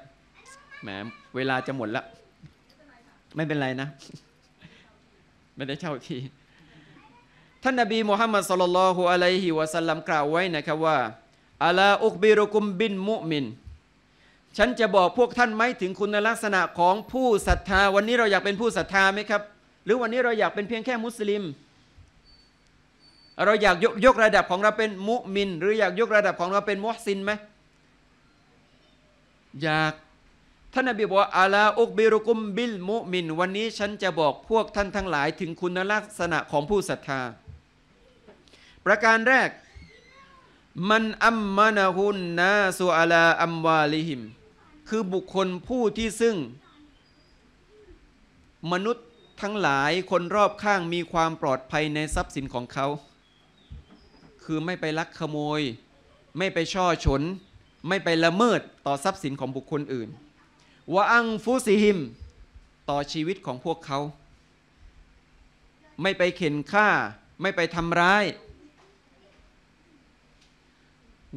แหมเวลาจะหมดแล้ว ไม่เป็นไรนะ ไม่ได้เช่าที่ท่านนบีมูฮัมมัดสลลัลฮุอะลัยฮิวะสัลลัมกล่าวไว้นะครับว่าอัลาอุบิรุกุมบินมุมินฉันจะบอกพวกท่านไหมถึงคุณลักษณะของผู้ศรัทธา วันนี้เราอยากเป็นผู้ศรัทธาไหมครับหรือวันนี้เราอยากเป็นเพียงแค่มุสลิม เราอยากยกยกระดับของเราเป็นมุมิน หรืออยากยกระดับของเราเป็นมุฮซินไหมอยากท่านอบีบอกว่าอาลาอุกบิรุกุมบิลมุมิน วันนี้ฉันจะบอกพวกท่านทั้งหลายถึงคุณลักษณะของผู้ศรัทธา ประการแรก มันอัมมานะฮุนนาสุอาลาอัมวาลิหิมคือบุคคลผู้ที่ซึ่ง มนุษย์ทั้งหลายคนรอบข้างมีความปลอดภัยในทรัพย์สินของเขา คือไม่ไปลักขโมย ไม่ไปช่อฉนไม่ไปละเมิดต่อทรัพย์สินของบุคคลอื่นวะอังฟุซิฮิม ต่อชีวิตของพวกเขา ไม่ไปเข็นฆ่า ไม่ไปทำร้าย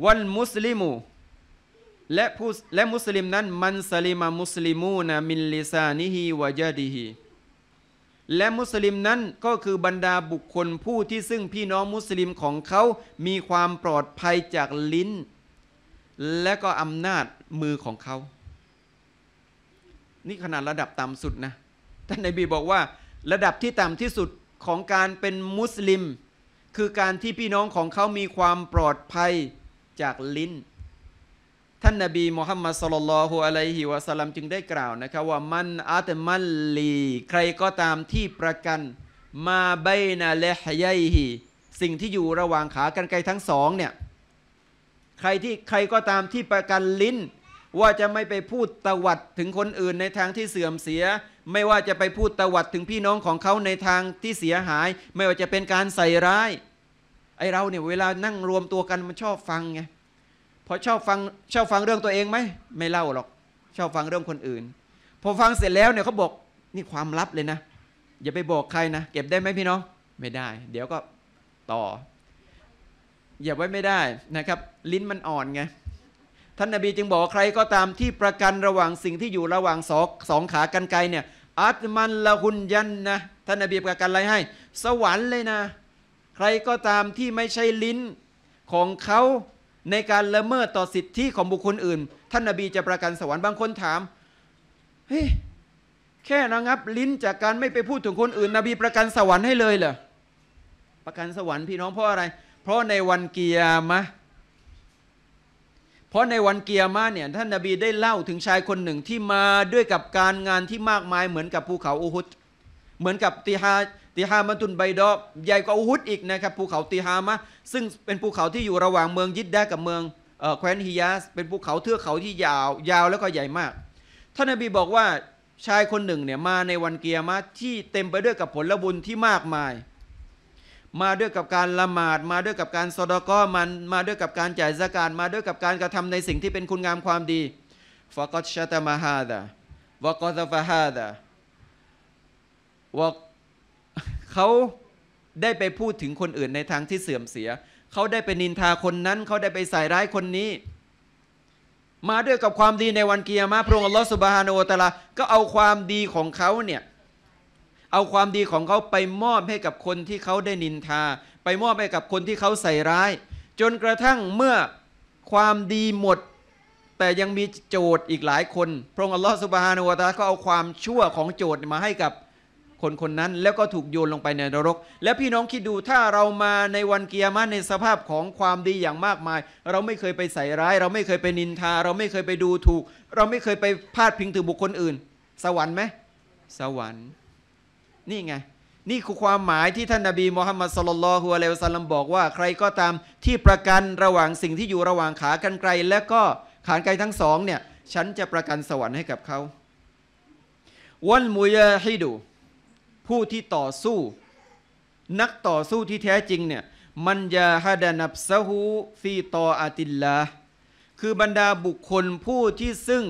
วันมุสลิมูและผู้และมุสลิมนั้น มันสลิมามุสลิมูนะมินลิซานิฮีวายาดีฮีและมุสลิมนั้นก็คือบรรดาบุคคลผู้ที่ซึ่งพี่น้องมุสลิมของเขา มีความปลอดภัยจากลิ้น และก็อำนาจมือของเขา นี่ขนาดระดับต่ำสุดนะท่านนบีบอกว่า ระดับที่ต่ำที่สุดของการเป็นมุสลิม คือการที่พี่น้องของเขามีความปลอดภัยจากลิ้นท่านนาบีมุฮัมมัดสลลัลฮุอะลัยฮิวะสัลลัมจึงได้กล่าวนะครับว่ามันอาตมัลลีใครก็ตามที่ประกันมาใบนาเลฮยัยฮีสิ่งที่อยู่ระหว่างขากันไกลทั้งสองเนี่ยใครที่ใครก็ตามที่ประกันลิ้น ว่าจะไม่ไปพูดตวัดถึงคนอื่นในทางที่เสื่อมเสีย ไม่ว่าจะไปพูดตวัดถึงพี่น้องของเขาในทางที่เสียหาย ไม่ว่าจะเป็นการใส่ร้ายไอเราเนี่ย เวลานั่งรวมตัวกันมันชอบฟังไงพอชอบฟังชอบฟังเรื่องตัวเองไหมไม่เล่าหรอกชอบฟังเรื่องคนอื่น พอฟังเสร็จแล้วเนี่ยเขาบอกนี่ความลับเลยนะ อย่าไปบอกใครนะ เก็บได้ไหมพี่น้องไม่ได้ เดี๋ยวก็ต่อ อย่าไว้ไม่ได้นะครับ ลิ้นมันอ่อนไง ท่านนาบีจึงบอกใครก็ตามที่ประกันระหว่างสิ่งที่อยู่ระหว่างสองสองขากันไกลเนี่ยอัตมันละหุนยันนะท่านนาบีประกันอะไรให้ สวรรค์เลยนะ ใครก็ตามที่ไม่ใช่ลิ้นของเขาในการละเมิดต่อสิทธิของบุคคลอื่น ท่านนบีจะประกันสวรรค์บางคนถามเฮ้ยแค่นะงับ ลิ้นจากการไม่ไปพูดถึงคนอื่นนบีประกันสวรรค์ให้เลยเหรอประกันสวรรค์พี่น้องเพราะอะไร เพราะในวันเกียร์มะเพราะในวันเกียร์มาเนี่ยท่านนาบีได้เล่าถึงชายคนหนึ่งที่มาด้วยกับการงานที่มากมายเหมือนกับภูเขาอูฮุดเหมือนกับติฮาติฮามะตุนไบดอใหญ่กว่าอูฮุดอีกนะครับภูเขาติฮามะซึ่งเป็นภูเขาที่อยู่ระหว่างเมืองยิดดากับเมืองแคว้นฮิยาสเป็นภูเขาเทือกเขาที่ยาวยาวแล้วก็ใหญ่มากท่านนบีบอกว่าชายคนหนึ่งเนี่ยมาในวันเกียรมาที่เต็มไปด้วยกับผลบุญที่มากมาย มาด้วยกับการละหมาด มาด้วยกับการสอดก้อมันมาด้วยกับการจ่ายสกาดมาด้วยกับการกระทำในสิ่งที่เป็นคุณงามความดีฟะกอชะตมาฮาดะวกอซฟะฮาดะวกเขาได้ไปพูดถึงคนอื่นในทางที่เสื่อมเสีย เขาได้ไปนินทาคนนั้น เขาได้ไปใส่ร้ายคนนี้ มาด้วยกับความดีในวันเกียามาพระองค์อัลลอฮฺสุบฮานอัตะลาก็เอาความดีของเขาเนี่ย เอาความดีของเขาไปมอบให้กับคนที่เขาได้นินทา ไปมอบให้กับคนที่เขาใส่ร้าย จนกระทั่งเมื่อความดีหมด แต่ยังมีโจทย์อีกหลายคน พระองค์อัลลอฮฺสุบฮานอัตะลาก็เอาความชั่วของโจทย์มาให้กับคนคนนั้นแล้วก็ถูกโยนลงไปในนรก และพี่น้องคิดดูถ้าเรามาในวันเกียรมาในสภาพของความดีอย่างมากมาย เราไม่เคยไปใส่ร้าย เราไม่เคยไปนินทา เราไม่เคยไปดูถูก เราไม่เคยไปพาดพิงถึงบุคคลอื่น สวรรค์ไหมสวรรค์ นี่ไงนี่คือความหมายที่ท่านนาบีมูฮัมมัดสลลัลฮุอะลัยวะซัลลัมบอกว่าใครก็ตามที่ประกันระหว่างสิ่งที่อยู่ระหว่างขากันไกล และก็ขาไกลทั้งสอง เนี่ย ฉันจะประกันสวรรค์ให้กับเขาวันมุยาฮิดูผู้ที่ต่อสู้ นักต่อสู้ที่แท้จริงเนี่ยมันยาฮาดานับซะฮูฟีตออาติลลาคือบรรดาบุคคลผู้ที่ซึ่ง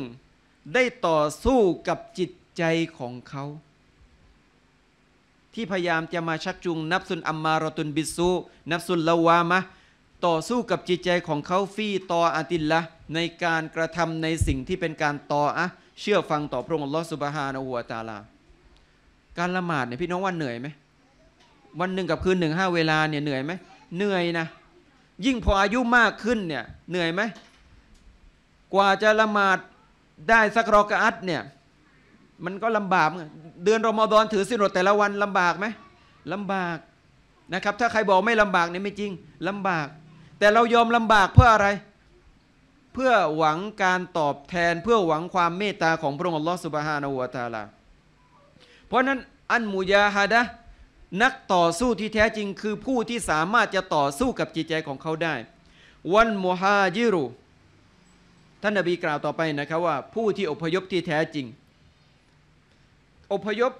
ได้ต่อสู้กับจิตใจของเขา ที่พยายามจะมาชักจูงนับสุนอัมมารตุนบิสูนับสุนละวามะต่อสู้กับจิตใจของเขาฟีตออาติลละในการกระทำในสิ่งที่เป็นการตออะเชื่อฟังต่อพระองค์ลอสุบฮานะหัวตาลาการละหมาดเนี่ยพี่น้องว่าเหนื่อยไหม วันหนึ่งกับคืนหนึ่งห้าเวลา เนี่ย เหนื่อยไหมเหนื่อยนะ ยิ่งพออายุมากขึ้น เนี่ยเหนื่อยไหมกว่าจะละหมาดได้สักรอกอัดเนี่ย มันก็ลำบากเดือนรอมฎอนถือสินอดแต่ละวันลำบากไหมลำบากนะครับ ถ้าใครบอกไม่ลำบากเนี่ยไม่จริงลำบาก แต่เรายอมลำบากเพื่ออะไร เพื่อหวังการตอบแทนเพื่อหวังความเมตตาของพระองค์อัลลอฮฺสุบฮานาอูตาลาเพราะนั้นอันมุยาฮาดะนักต่อสู้ที่แท้จริงคือผู้ที่สามารถจะต่อสู้กับจิตใจของเขาได้วันมุฮาจิรุท่านนบีกล่าวต่อไปนะครับว่า ผู้ที่อพยพที่แท้จริง อพยพ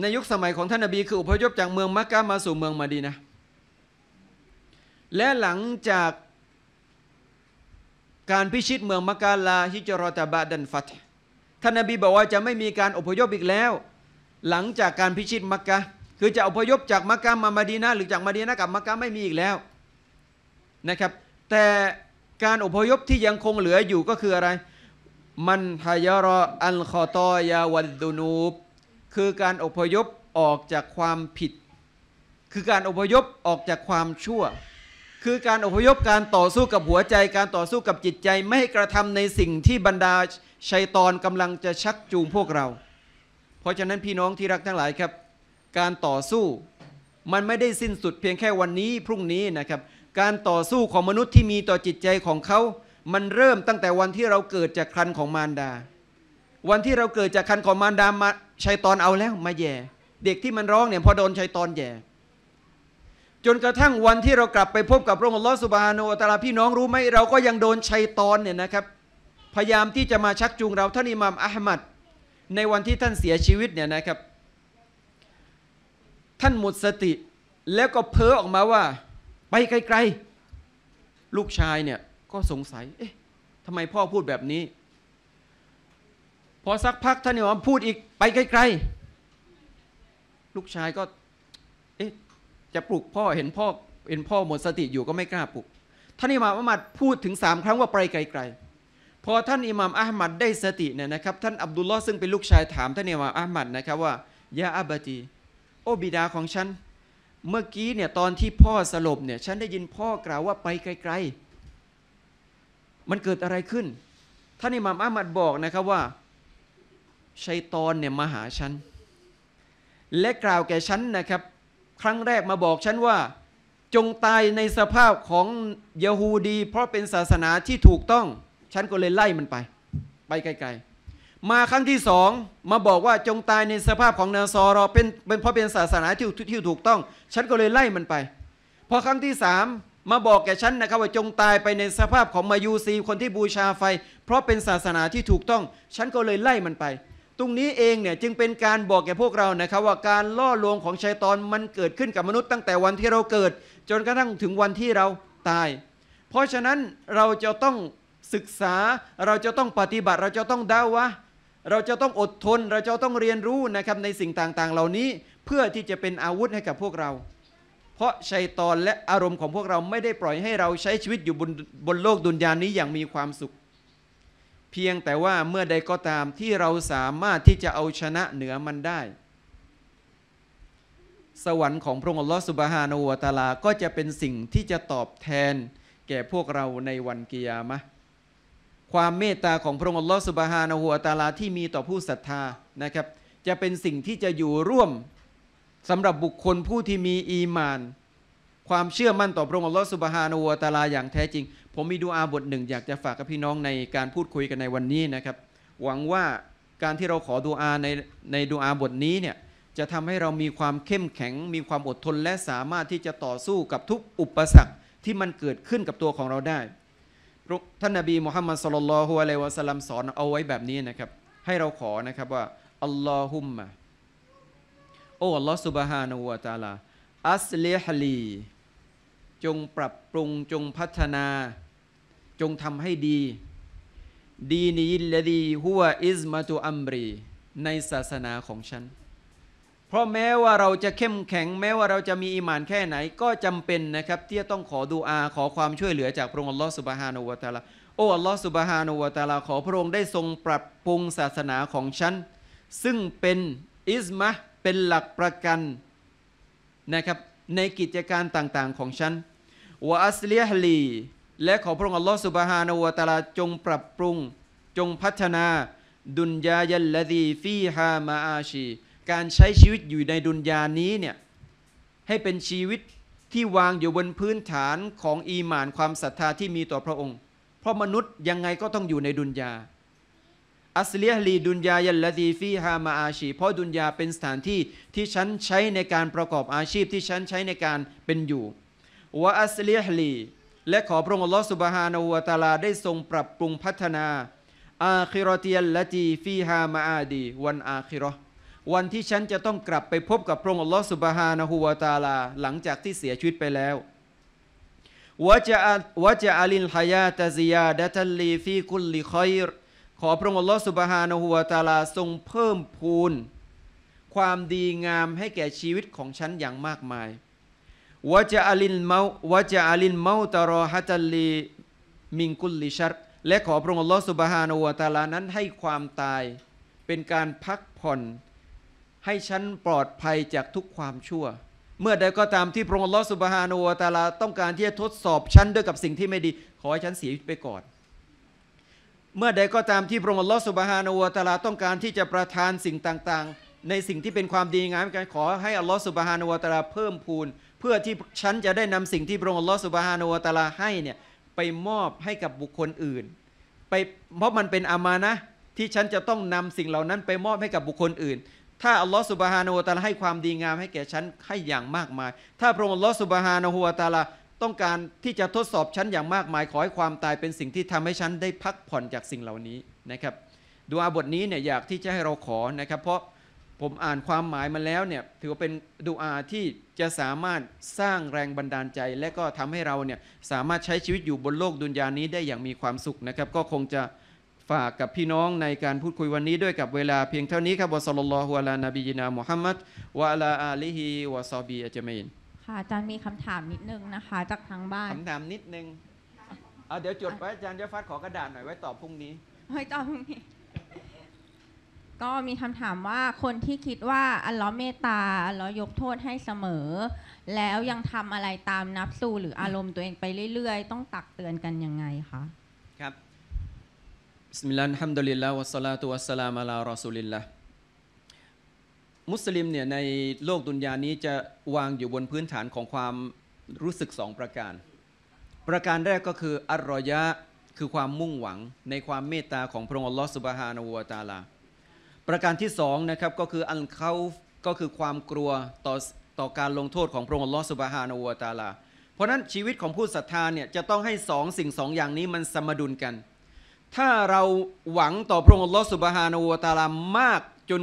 ในยุคสมัยของท่านนบีคืออพยพจากเมืองมักกะมาสู่เมืองมาดีนะและหลังจากการพิชิตเมืองมักกะลาฮิจรอตาบะดันฟัตท่านนบีบอกว่าจะไม่มีการอพยพอีกแล้วหลังจากการพิชิตมักกะคือจะอพยพจากมักกะมามาดีนาหรือจากมาดีนากลับมักกะไม่มีอีกแล้วนะครับ แต่การอพยพที่ยังคงเหลืออยู่ก็คืออะไร มันายรออันคอตอยาวันดูนูบคือการอพยพออกจากความผิด คือการอพยพออกจากความชั่ว คือการอพยพการต่อสู้กับหัวใจ การต่อสู้กับจิตใจไม่ให้กระทำในสิ่งที่บรรดาชัยตอนกำลังจะชักจูงพวกเราเพราะฉะนั้นพี่น้องที่รักทั้งหลายครับ การต่อสู้มันไม่ได้สิ้นสุดเพียงแค่วันนี้พรุ่งนี้นะครับ การต่อสู้ของมนุษย์ที่มีต่อจิตใจของเขา มันเริ่มตั้งแต่วันที่เราเกิดจากครันของมารดา วันที่เราเกิดจากครันของมารดามาชัยตอนเอาแล้วมาแย่ เด็กที่มันร้องเนี่ยพอโดนชัยตอนแย่ จนกระทั่งวันที่เรากลับไปพบกับพระองค์ลอสุบานโอตาลาพี่น้องรู้ไหมเราก็ยังโดนชัยตอนเนี่ยนะครับพยายามที่จะมาชักจูงเราท่านอิหมัมอัลมัดในวันที่ท่านเสียชีวิตเนี่ยนะครับ ท่านหมดสติแล้วก็เพ้อออกมาว่าไปไกล ๆ ลูกชายเนี่ยก็สงสัยเอ๊ะทำไมพ่อพูดแบบนี้ พอสักพักท่านเนี่าพูดอีก ไปไกล ๆ ลูกชายก็เอ๊ะจะปลุกพ่อเห็นพ่อเห็นพ่อหมดสติอยู่ก็ไม่กล้าปลุกท่านเนีม่ามอามาพูดถึงสามครั้งว่าไปไกลๆพอท่านอิหม่ามอัลมัดได้สติเนี่ยนะครับท่านอับดุลลอฮ์ซึ่งเป็นลูกชายถาม ท่านอิหม่ามอัลมัดนะครับว่ายาอับตีโอบิดาของฉันเมื่อกี้เนี่ยตอนที่พ่อสลบเนี่ยฉันได้ยินพ่อกล่าวว่าไปไกล ๆ มันเกิดอะไรขึ้น ท่านอิหม่ามอัลมัดบอกนะครับว่าชัยตอนเนี่ยมาหาฉันและกล่าวแก่ฉันนะครับ ครั้งแรกมาบอกฉันว่าจงตายในสภาพของยโฮูดี เพราะเป็นศาสนาที่ถูกต้องฉันก็เลยไล่มันไปไปไกลๆมาครั้งที่สองมาบอกว่าจงตายในสภาพของนาซอรอเป็นเป็นเพราะเป็นศาสนาที่ที่ถูกต้องฉันก็เลยไล่มันไป พอครั้งที่สามมาบอกแก่ฉันนะครับว่าจงตายไปในสภาพของมายูซีคนที่บูชาไฟ เพราะเป็นศาสนาที่ถูกต้อง ฉันก็เลยไล่มันไป ตรงนี้เองเนี่ยจึงเป็นการบอกแก่พวกเรานะครับ ว่าการล่อลวงของชัยตอนมันเกิดขึ้นกับมนุษย์ตั้งแต่วันที่เราเกิด จนกระทั่งถึงวันที่เราตาย เพราะฉะนั้นเราจะต้องศึกษา เราจะต้องปฏิบัติ เราจะต้องดาวะเราจะต้องอดทน เราจะต้องเรียนรู้นะครับในสิ่งต่าง ๆเหล่านี้เพื่อที่จะเป็นอาวุธให้กับพวกเรา เพราะชัยตอนและอารมณ์ของพวกเราไม่ได้ปล่อยให้เราใช้ชีวิตอยู่บนบนโลกดุนยานี้อย่างมีความสุข เพียงแต่ว่าเมื่อใดก็ตามที่เราสามารถที่จะเอาชนะเหนือมันได้ สวรรค์ของพระองค์ลอสุบฮานอวตาลาก็จะเป็นสิ่งที่จะตอบแทน แก่พวกเราในวันกิยามะความเมตตาของพระองค์ลอสุบฮานะหัวตาลาที่มีต่อผู้ศรัทธานะครับจะเป็นสิ่งที่จะอยู่ร่วมสำหรับบุคคลผู้ที่มีอีมาน ความเชื่อมั่นต่อพระองค์ลอสุบฮานะหัวตาลาอย่างแท้จริง ผมมีดูอาบทหนึ่ง อยากจะฝากกับพี่น้องในการพูดคุยกันในวันนี้นะครับหวังว่าการที่เราขอดูอาในในดูอาบทนี้เนี่ยจะทำให้เรามีความเข้มแข็งมีความอดทนและสามารถที่จะต่อสู้กับทุกอุปสรรคที่มันเกิดขึ้นกับตัวของเราได้ท่านนบีมุฮัมมัดสลลัลฮุอะลัยวะสัลลัมสอนเอาไว้แบบนี้นะครับ ให้เราขอนะครับว่าอัลลอฮุมมะโอ้อัลลอฮ์สุบฮานะวะตาลาอัสเลฮลีจงปรับปรุงจงพัฒนา จงทำให้ดี ดีนี้ละดีหัวอิสมาตุอัมรีในศาสนาของฉันเพราะแม้ว่าเราจะเข้มแข็งแม้ว่าเราจะมีอิมานแค่ไหนก็จำเป็นนะครับ ที่จะต้องขอดูอา ขอความช่วยเหลือจากพระองค์อัลลอฮฺสุบฮานุวะตาลาโอ้อัลลอฮฺสุบฮานุวะตาลา ขอพระองค์ได้ทรงปรับปรุงศาสนาของฉัน ซึ่งเป็นอิสมาเป็นหลักประกันนะครับในกิจการต่างๆ ของฉันวะอัสเลีฮลีและขอพระองค์อัลลอฮฺสุบฮานุวะตาลาจงปรับปรุง จงพัฒนาดุนยายัลลดีฟีฮามาอาชีการใช้ชีวิตอยู่ในดุนยานี้เนี่ยให้เป็นชีวิตที่วางอยู่บนพื้นฐานของอีมานความศรัทธาที่มีต่อพระองค์ เพราะมนุษย์ยังไงก็ต้องอยู่ในดุนยาอัสเลียลีดุนยายัลลดีฟีฮามาอาชี เพราะดุนยาเป็นสถานที่ที่ฉันใช้ในการประกอบอาชีพที่ฉันใช้ในการเป็นอยู่วะอัสเลียลี และขอพระองค์อัลลอฮฺสุบฮานาวตาลาได้ทรงปรับปรุงพัฒนา อาคิรอเตียลลดีฟีฮามาอาดี วันอาคิรอวันที่ฉันจะต้องกลับไปพบกับพระองค์อัลลอฮฺสุบฮานะฮูวาตาลา หลังจากที่เสียชีวิตไปแล้ววะจะวะจะอาลินฮายาตาซิยาดะทัลลีฟีคุลลิคอยร์ขอพระองค์อัลลอฮฺสุบฮานะฮูวาตาลาทรงเพิ่มพูน ความดีงามให้แก่ชีวิตของฉันอย่างมากมายวะจะอาลินเมาวะจะอาลินเมาตารอฮัตัลลีมิงคุลลิชัดและขอพระองค์อัลลอฮฺสุบฮานะฮูวาตาลานั้นให้ความตายเป็นการพักผ่อนให้ฉันปลอดภัยจากทุกความชั่ว เมื่อใดก็ตามที่พระองค์ลอสุบฮานูตาลาต้องการที่จะทดสอบฉันด้วยกับสิ่งที่ไม่ดี ขอให้ฉันเสียชีวิตไปก่อน เมื่อใดก็ตามที่พระองค์ลอสุบฮานูตาลาต้องการที่จะประทานสิ่งต่าง ๆ ในสิ่งที่เป็นความดีงามการขอให้อัลลอฮสุบฮานูตาลาเพิ่มพูนเพื่อที่ฉันจะได้นำสิ่งที่พระองค์ลอสุบฮานูตาลาให้เนี่ยไปมอบให้กับบุคคลอื่นไป เพราะมันเป็นอามานะที่ฉันจะต้องนำสิ่งเหล่านั้น ไปมอบให้กับบุคคลอื่นถ้าอัลลอฮฺสุบฮานาหัวตาลาให้ความดีงามให้แก่ฉันให้อย่างมากมาย ถ้าพระองค์อัลลอฮฺสุบฮานาหัวตาลาต้องการที่จะทดสอบฉันอย่างมากมายขอ ให้ความตายเป็นสิ่งที่ทำให้ฉันได้พักผ่อนจากสิ่งเหล่านี้นะครับดูอาบทนี้เนี่ยอยากที่จะให้เราขอนะครับเพราะผมอ่านความหมายมาแล้วเนี่ยถือว่าเป็นดูอาที่จะสามารถสร้างแรงบันดาลใจ และก็ทำให้เราเนี่ยสามารถใช้ชีวิตอยู่บนโลกดุนยานี้ได้อย่างมีความสุขนะครับก็คงจะฝากกับพี่น้องในการพูดคุยวันนี้ด้วยกับเวลาเพียงเท่านี้ครับวะสัลลัลลอฮุอะลานบีนามุฮัมมัด วะะลาอาลีฮิวะซอบีอัจมันค่ะอาจารย์มีคำถามนิดนึงนะคะ จากทางบ้านคำถามนิดนึงเอาเดี๋ยวจดไว้อาจารย์จะฟัดขอกระดาษหน่อยไว้ตอบพรุ่งนี้ไว้ตอบพรุ่งนี้ ก็มีคำถามว่าคนที่คิดว่าอัลลอฮ์เมตตาอัลลอฮ์ยกโทษให้เสมอ แล้วยังทำอะไรตามนับสูหรืออารมณ์ตัวเองไปเรื่อย ๆ ต้องตักเตือนกันยังไงคะ ครับบิสมิลลาฮิมดุลิลลาฮวะสลาตุวะสลามะลารอซูลิลลา์มุสลิมเนี่ยในโลกดุนยานี้จะวางอยู่บนพื้นฐานของความรู้สึกสองประการ ประการแรกก็คืออัรรอยะคือความมุ่งหวังในความเมตตาของพระองค์อัลลอฮ์สุบฮานาวะตาลาประการที่สองนะครับก็คืออันเขาก็คือความกลัวต่อต่อการลงโทษของพระองค์อัลลอฮ์สุบฮานาวะตาลาเพราะนั้นชีวิตของผู้ศรัทธาเนี่ยจะต้องให้สองสิ่งสองอย่างนี้มันสมดุลกันถ้าเราหวังต่อพระองค์ลอสุบฮานอวตาลามากจน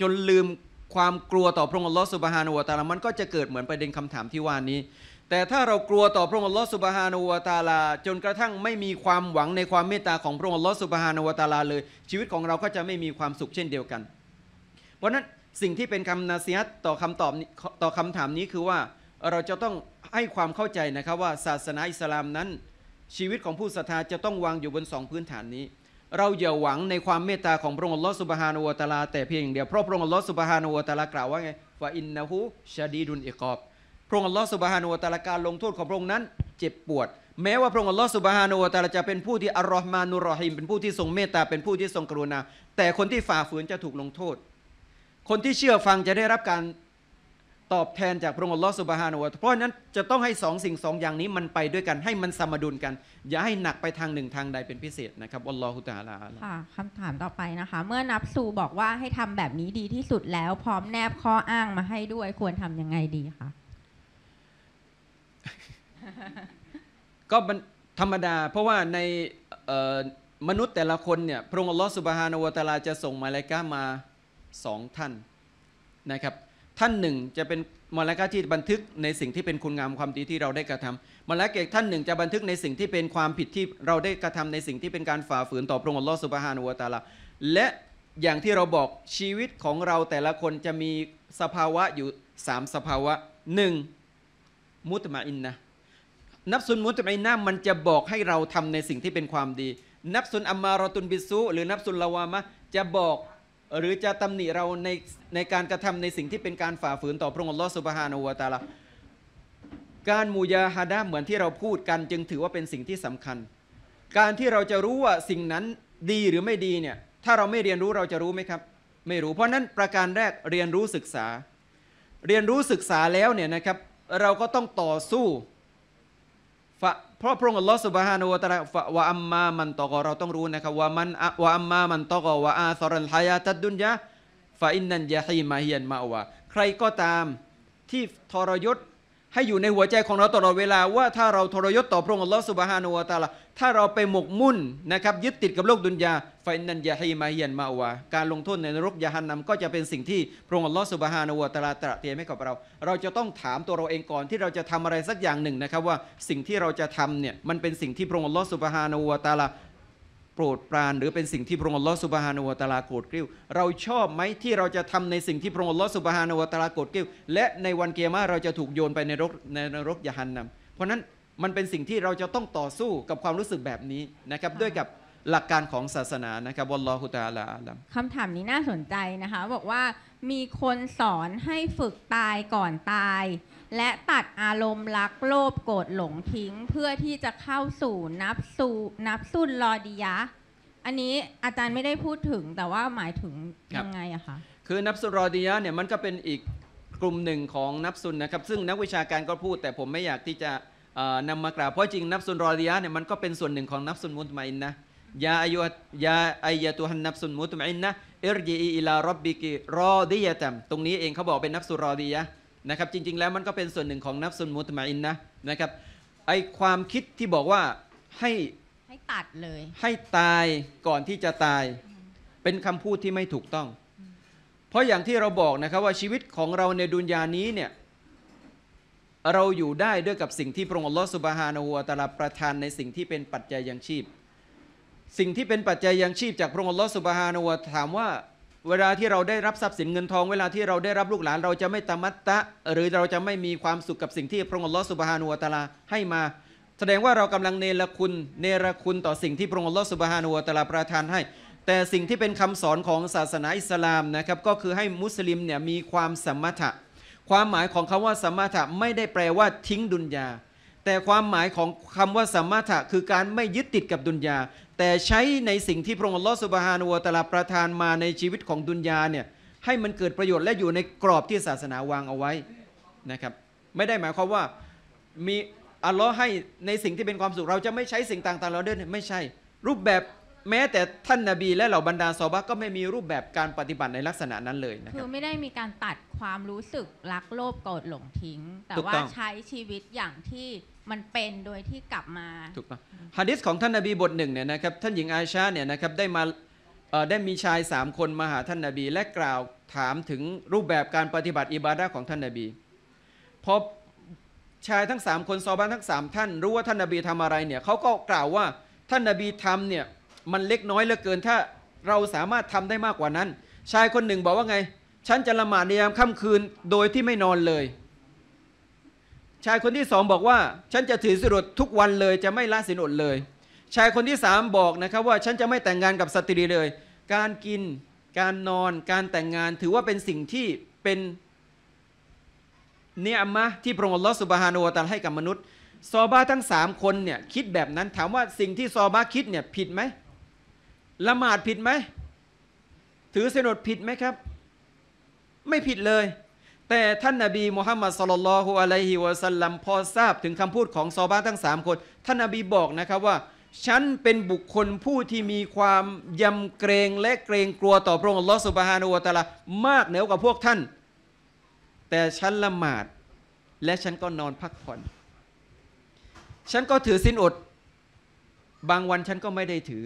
จนลืมความ กลัวต่อพระองค์ลอสุบฮานอวตาลามันก็จะเกิดเหมือนประเด็นคำถามที่ว่านี้ แต่ถ้าเรากลัวต่อพระองค์ลอสุบฮานอวตาลาจนกระทั่งไม่มีความหวังในความเมตตาของพระองค์ลอสุบฮานอวตาลาเลยชีวิตของเราก็จะไม่มีความสุขเช่นเดียวกัน เพราะนั้นสิ่งที่เป็นคำนาซีฮัตต่อคำตอบต่อคำถามนี้คือว่าเราจะต้องให้ความเข้าใจนะครับว่า ศาสนาอิสลามนั้นชีวิตของผู้ศรัทธาจะต้องวางอยู่บนสองพื้นฐานนี้ เราอย่าหวังในความเมตตาของพระองค์ลอสุบฮานอวตาลา แต่เพียงอย่างเดียวเพราะพระองค์ลอสุบฮานอวตาลากล่าวว่าไงฟาอินนะฮูชาดีดุนอิกอบพระองค์ลอสุบฮานอวตาลาการลงโทษของพระองค์นั้นเจ็บปวดแม้ว่าพระองค์ลอสุบฮานอวตาลาจะเป็นผู้ที่อัลลอฮ์มานุรอฮิมเป็นผู้ที่ทรงเมตตาเป็นผู้ที่ทรงกรุณา แต่คนที่ฝ่าฝืนจะถูกลงโทษ คนที่เชื่อฟังจะได้รับการตอบแทนจากพระองค์ลอสุบฮานวะเพราะนั้นจะต้องให้สองสิ่งสองอย่างนี้มันไปด้วยกัน ให้มันสมดุลกัน อย่าให้หนักไปทางหนึ่งทางใดเป็นพิเศษนะครับอัลลอฮฺุตาลา ค่ะคำถามต่อไปนะคะ เมื่อนับสูบอกว่าให้ทำแบบนี้ดีที่สุดแล้ว พร้อมแนบข้ออ้างมาให้ด้วยควรทํำยังไงดีคะก็ธรรมดา เพราะว่าในมนุษย์แต่ละคนเนี่ยพระองค์ลอสุบฮานวะตาลาจะส่งมาเลยกามาสองท่านนะครับท่านหนึ่งจะเป็นมาลากาที่บันทึกในสิ่งที่เป็นคุณงามความดีที่เราได้กระทำมาลากาท่านหนึ่งจะบันทึกในสิ่งที่เป็นความผิดที่เราได้กระทำในสิ่งที่เป็นการฝ่าฝืน ต่อพระองค์ลอสุบฮานุวาตาลา และอย่างที่เราบอกชีวิตของเราแต่ละคนจะมีสภาวะอยู่3สภาวะ 1. มุตมาอินนะนับสุนมุตมาอินนะมันจะบอกให้เราทำในสิ่งที่เป็นความดี นับสุนอัมมารตุนบิสุหรือนับสุนลาวามะจะบอกหรือจะตำหนิเราในในการกระทำในสิ่งที่เป็นการฝ่าฝืนต่อพระองค์ลอสุบฮานอวตาละการมูยาฮาดาเหมือนที่เราพูดกัน จึงถือว่าเป็นสิ่งที่สำคัญ การที่เราจะรู้ว่าสิ่งนั้นดีหรือไม่ดีเนี่ยถ้าเราไม่เรียนรู้เราจะรู้ไหมครับ ไม่รู้เพราะนั้นประการแรกเรียนรู้ศึกษา เรียนรู้ศึกษาแล้วเนี่ยนะครับเราก็ต้องต่อสู้เพราะพระองค์อัลลอฮฺสุบฮานุวะตะลาวะอัมมามันตอกเราต้องรู้นะครับว่ามันวะอัมมามันตอกวะอาซอรันฮายาตัดดุนยาฟาอินนันยาฮีมาเฮียนมาอวะใครก็ตามที่ทรยศให้อยู่ในหัวใจของเราตลอดเวลาว่าถ้าเราทรยศต่อพระองค์อัลลอฮฺสุบฮานูวาตาละถ้าเราไปหมกมุ่นนะครับยึดติดกับโลกดุนยาไฟนันยาฮีมาเฮียนมาอวาการลงโทษในนรกยาฮันนำก็จะเป็นสิ่งที่พระองค์อัลลอฮฺสุบฮานูวาตาลาตระเตรียมให้กับเรา เราจะต้องถามตัวเราเองก่อนที่เราจะทำอะไรสักอย่างหนึ่งนะครับว่าสิ่งที่เราจะทำเนี่ยมันเป็นสิ่งที่พระองค์อัลลอฮฺสุบฮานูวาตาลาโปรดปรานหรือเป็นสิ่งที่พระองค์ลอสุบฮานุวตาลาโกรธกิ้วเราชอบไหมที่เราจะทำในสิ่งที่พระองค์ลอสุบฮานุวตาลาโกรธกิ้วและในวันเกียร์มาเราจะถูกโยนไปในรกในนรกยาหันนำเพราะนั้นมันเป็นสิ่งที่เราจะต้องต่อสู้กับความรู้สึกแบบนี้นะครับด้วยกับหลักการของศาสนานะครับวอลลอฮุตาลอาลัมคำถามนี้น่าสนใจนะคะบอกว่ามีคนสอนให้ฝึกตายก่อนตายและตัดอารมณ์รักโลภโกรธหลงทิ้ง เพื่อที่จะเข้าสู่นับสู่นับสุนรอดิยะ อันนี้อาจารย์ไม่ได้พูดถึงแต่ว่าหมายถึงยังไงอะคะคือนับสุนรอดิยะเนี่ยมันก็เป็นอีกกลุ่มหนึ่งของนับสุนนะครับ ซึ่งนักวิชาการก็พูด แต่ผมไม่อยากที่จะนำมากล่าวเพราะจริงนับสุนรอดิยะเนี่ยมันก็เป็นส่วนหนึ่งของนับสุนมุตมาอินนะยาอายุยาอายตุฮันนับสุนมุตมาอินนะอรจีอีลารบบิกิรอดิยะตัมตรงนี้เองเขาบอกเป็นนับสุนรอดิยะนะครับจริงๆ แล้วมันก็เป็นส่วนหนึ่งของนับสุนมุตมาอินนะนะครับ ไอความคิดที่บอกว่าให้ให้ตัดเลย ให้ตายก่อนที่จะตาย เป็นคำพูดที่ไม่ถูกต้อง เพราะอย่างที่เราบอกนะครับว่าชีวิตของเราในดุนยานี้เนี่ยเราอยู่ได้ด้วยกับสิ่งที่พระองค์ลอสุบฮานาหัวตาลาประทานในสิ่งที่เป็นปัจจัยยังชีพ สิ่งที่เป็นปัจจัยยังชีพจากพระองค์ลอสุบฮานาหัวถามว่าเวลาที่เราได้รับทรัพย์สินเงินทอง เวลาที่เราได้รับลูกหลานเราจะไม่ตามัตตะ หรือเราจะไม่มีความสุขกับสิ่งที่พระองค์ลอสุบฮานุวตาลาให้มา แสดงว่าเรากำลังเนรคุณเนรคุณต่อสิ่งที่พระองค์ลอสุบฮานุวตาลาประทานให้ แต่สิ่งที่เป็นคำสอนของศาสนาอิสลามนะครับก็คือให้มุสลิมเนี่ยมีความสมถะความหมายของคำว่าสมถะไม่ได้แปลว่าทิ้งดุนยาแต่ความหมายของคำว่าสมถะคือการไม่ยึดติดกับดุนยาแต่ใช้ในสิ่งที่พระองค์ลอสุบฮานุวตลาประทานมาในชีวิตของดุนยาเนี่ยให้มันเกิดประโยชน์และอยู่ในกรอบที่ศาสนาวางเอาไว้นะครับ ไม่ได้หมายความว่ามีอัลลอฮ์ให้ในสิ่งที่เป็นความสุขเราจะไม่ใช้สิ่งต่างๆเราเดินไม่ใช่ รูปแบบแม้แต่ท่านนาบีและเหล่าบรรดาซอบะก็ไม่มีรูปแบบการปฏิบัติในลักษณะนั้นเลยนะครับคือไม่ได้มีการตัดความรู้สึกรักโลภโกรธหลงทิ้ง แต่ว่าใช้ชีวิตอย่างที่มันเป็นโดยที่กลับมาถูกต้องฮะดิษของท่านนบีบทหนึ่งเนี่ยนะครับท่านหญิงอาชาเนี่ยนะครับได้มาได้มีชายสามคนมาหาท่านนบี และกล่าวถามถึงรูปแบบการปฏิบัติอิบาดะของท่านนบีพอชายทั้งสามคนซอบ้านทั้งสามท่านรู้ว่าท่านนบีทำอะไรเนี่ยเขาก็กล่าวว่าท่านนบีทำเนี่ยมันเล็กน้อยเหลือเกิน ถ้าเราสามารถทำได้มากกว่านั้น ชายคนหนึ่งบอกว่าไงฉันจะละหมาดในยามค่ำคืนโดยที่ไม่นอนเลยชายคนที่สองบอกว่า ฉันจะถือสิรดทุกวันเลย จะไม่ละสินอดเลย ชายคนที่สามบอกนะครับ ว่าฉันจะไม่แต่งงานกับสตรีเลย การกิน การนอนการแต่งงานถือว่าเป็นสิ่งที่เป็นเนียมะที่พระองค์ลอสุบฮานวตัลให้กับมนุษย์ซอบ้าทั้งสามคนเนี่ย คิดแบบนั้น ถามว่าสิ่งที่ซอบ้าคิดเนี่ย ผิดไหมละหมาดผิดไหมถือสนดผิดไหมครับ ไม่ผิดเลยแต่ท่านนาบีมุฮัมมัดสุลลัลฮุอะลัยฮิวะสัลลัมพอทราบถึงคำพูดของซอบ้าทั้งสามคน ท่านนาบีบอกนะครับว่า ฉันเป็นบุคคลผู้ที่มีความยำเกรง และเกรงกลัวต่อพระองค์อัลลอฮฺสุบฮานุวะตะลามากเหนือกว่าพวกท่าน แต่ฉันละหมาด และฉันก็นอนพักผ่อน ฉันก็ถือสินอด บางวันฉันก็ไม่ได้ถือ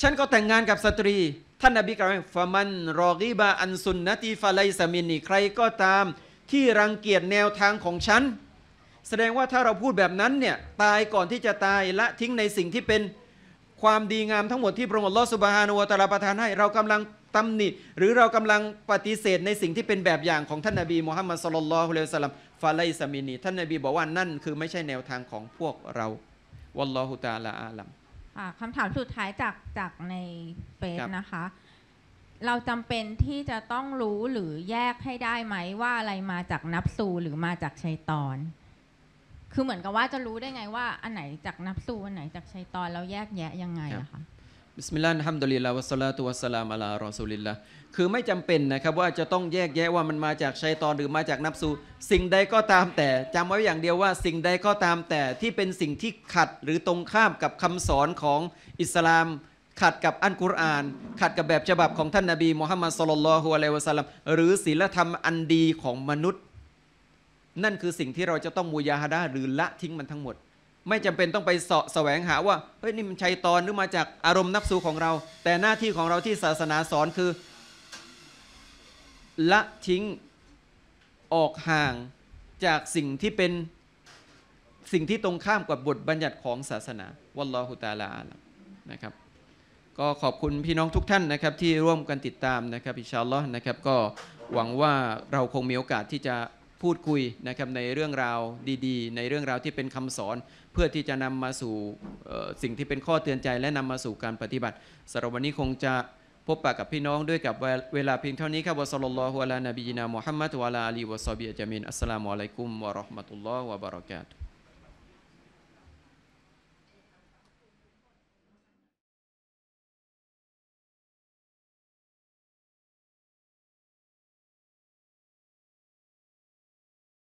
ฉันก็แต่งงานกับสตรีท่านนบีกล่าวว่าฟามัน รอกีบาอันซุนนะตีฟาไลสมินีใครก็ตามที่รังเกียจแนวทางของฉัน แสดงว่าถ้าเราพูดแบบนั้นเนี่ยตายก่อนที่จะตายละทิ้งในสิ่งที่เป็นความดีงามทั้งหมดที่พระองค์ลอสุบฮานุวตาลา ประทานให้เรากำลังตำหนิหรือเรากำลังปฏิเสธในสิ่งที่เป็นแบบอย่างของท่านนบีมูฮัมมัดสุลลัลฮุเลสลัมฟาไลสมินีท่านนบีบอกว่านั่นคือไม่ใช่แนวทางของพวกเราวัลลอฮุตาลาอาลัมค่าคำถามสุดท้ายจากจากในเฟซนะคะ เราจำเป็นที่จะต้องรู้หรือแยกให้ได้ไหมว่าอะไรมาจากนับซูหรือมาจากชัยตอน คือเหมือนกับว่าจะรู้ได้ไงว่า อันไหนจากนับซูอันไหนจากชัยตอนเราแยกแยะยังไงอะคะบิสมิลลาห์ฮัมดุลิลลาห์วัสัลาตุวัสสลามอะลารอซูลิลลาห์ คือไม่จำเป็นนะครับว่าจะต้องแยกแยะว่ามันมาจากชัยตอนหรือมาจากนับสู สิ่งใดก็ตามแต่จำไว้อย่างเดียวว่าสิ่งใดก็ตามแต่ที่เป็นสิ่งที่ขัดหรือตรงข้ามกับคำสอนของอิสลาม ขัดกับอันกุรอาน ขัดกับแบบฉบับของท่านนาบีมูฮัมมัดสุลลัลฮุอะลัยวะสัลลัมหรือศีลธรรมอันดีของมนุษย์ นั่นคือสิ่งที่เราจะต้องมุยาฮดะหรือละทิ้งมันทั้งหมดไม่จำเป็นต้องไปเสาะแสวงหาว่าเฮ้ยนี่มันชัยตอนหรือมาจากอารมณ์นับสูของเรา แต่หน้าที่ของเราที่ศาสนาสอนคือ ละทิ้งออกห่างจากสิ่งที่เป็นสิ่งที่ตรงข้ามกับบทบัญญัติของศาสนาวัลลอฮุตาลาอลนะครับ ก็ขอบคุณพี่น้องทุกท่านนะครับ ที่ร่วมกันติดตามนะครับ อิชาลอนะครับก็หวังว่าเราคงมีโอกาสที่จะพูดคุยนะครับในเรื่องราวดีๆ ในเรื่องราวที่เป็นคำสอน เพื่อที่จะนำมาสู่สิ่งที่เป็นข้อเตือนใจและนำมาสู่การปฏิบัติสำหรับวันนี้คงจะพบปะกับพี่น้องด้วยกับเวลาเพียงเท่านี้ครับวะสัลลัลลอฮุอะลานบีนามุฮัมมัดวะลาอาลีวะซอบิอัจามินอัสสลามุอะลัยกุมวะราะห์มะตุลลอฮ์วะบะเราะกาตุ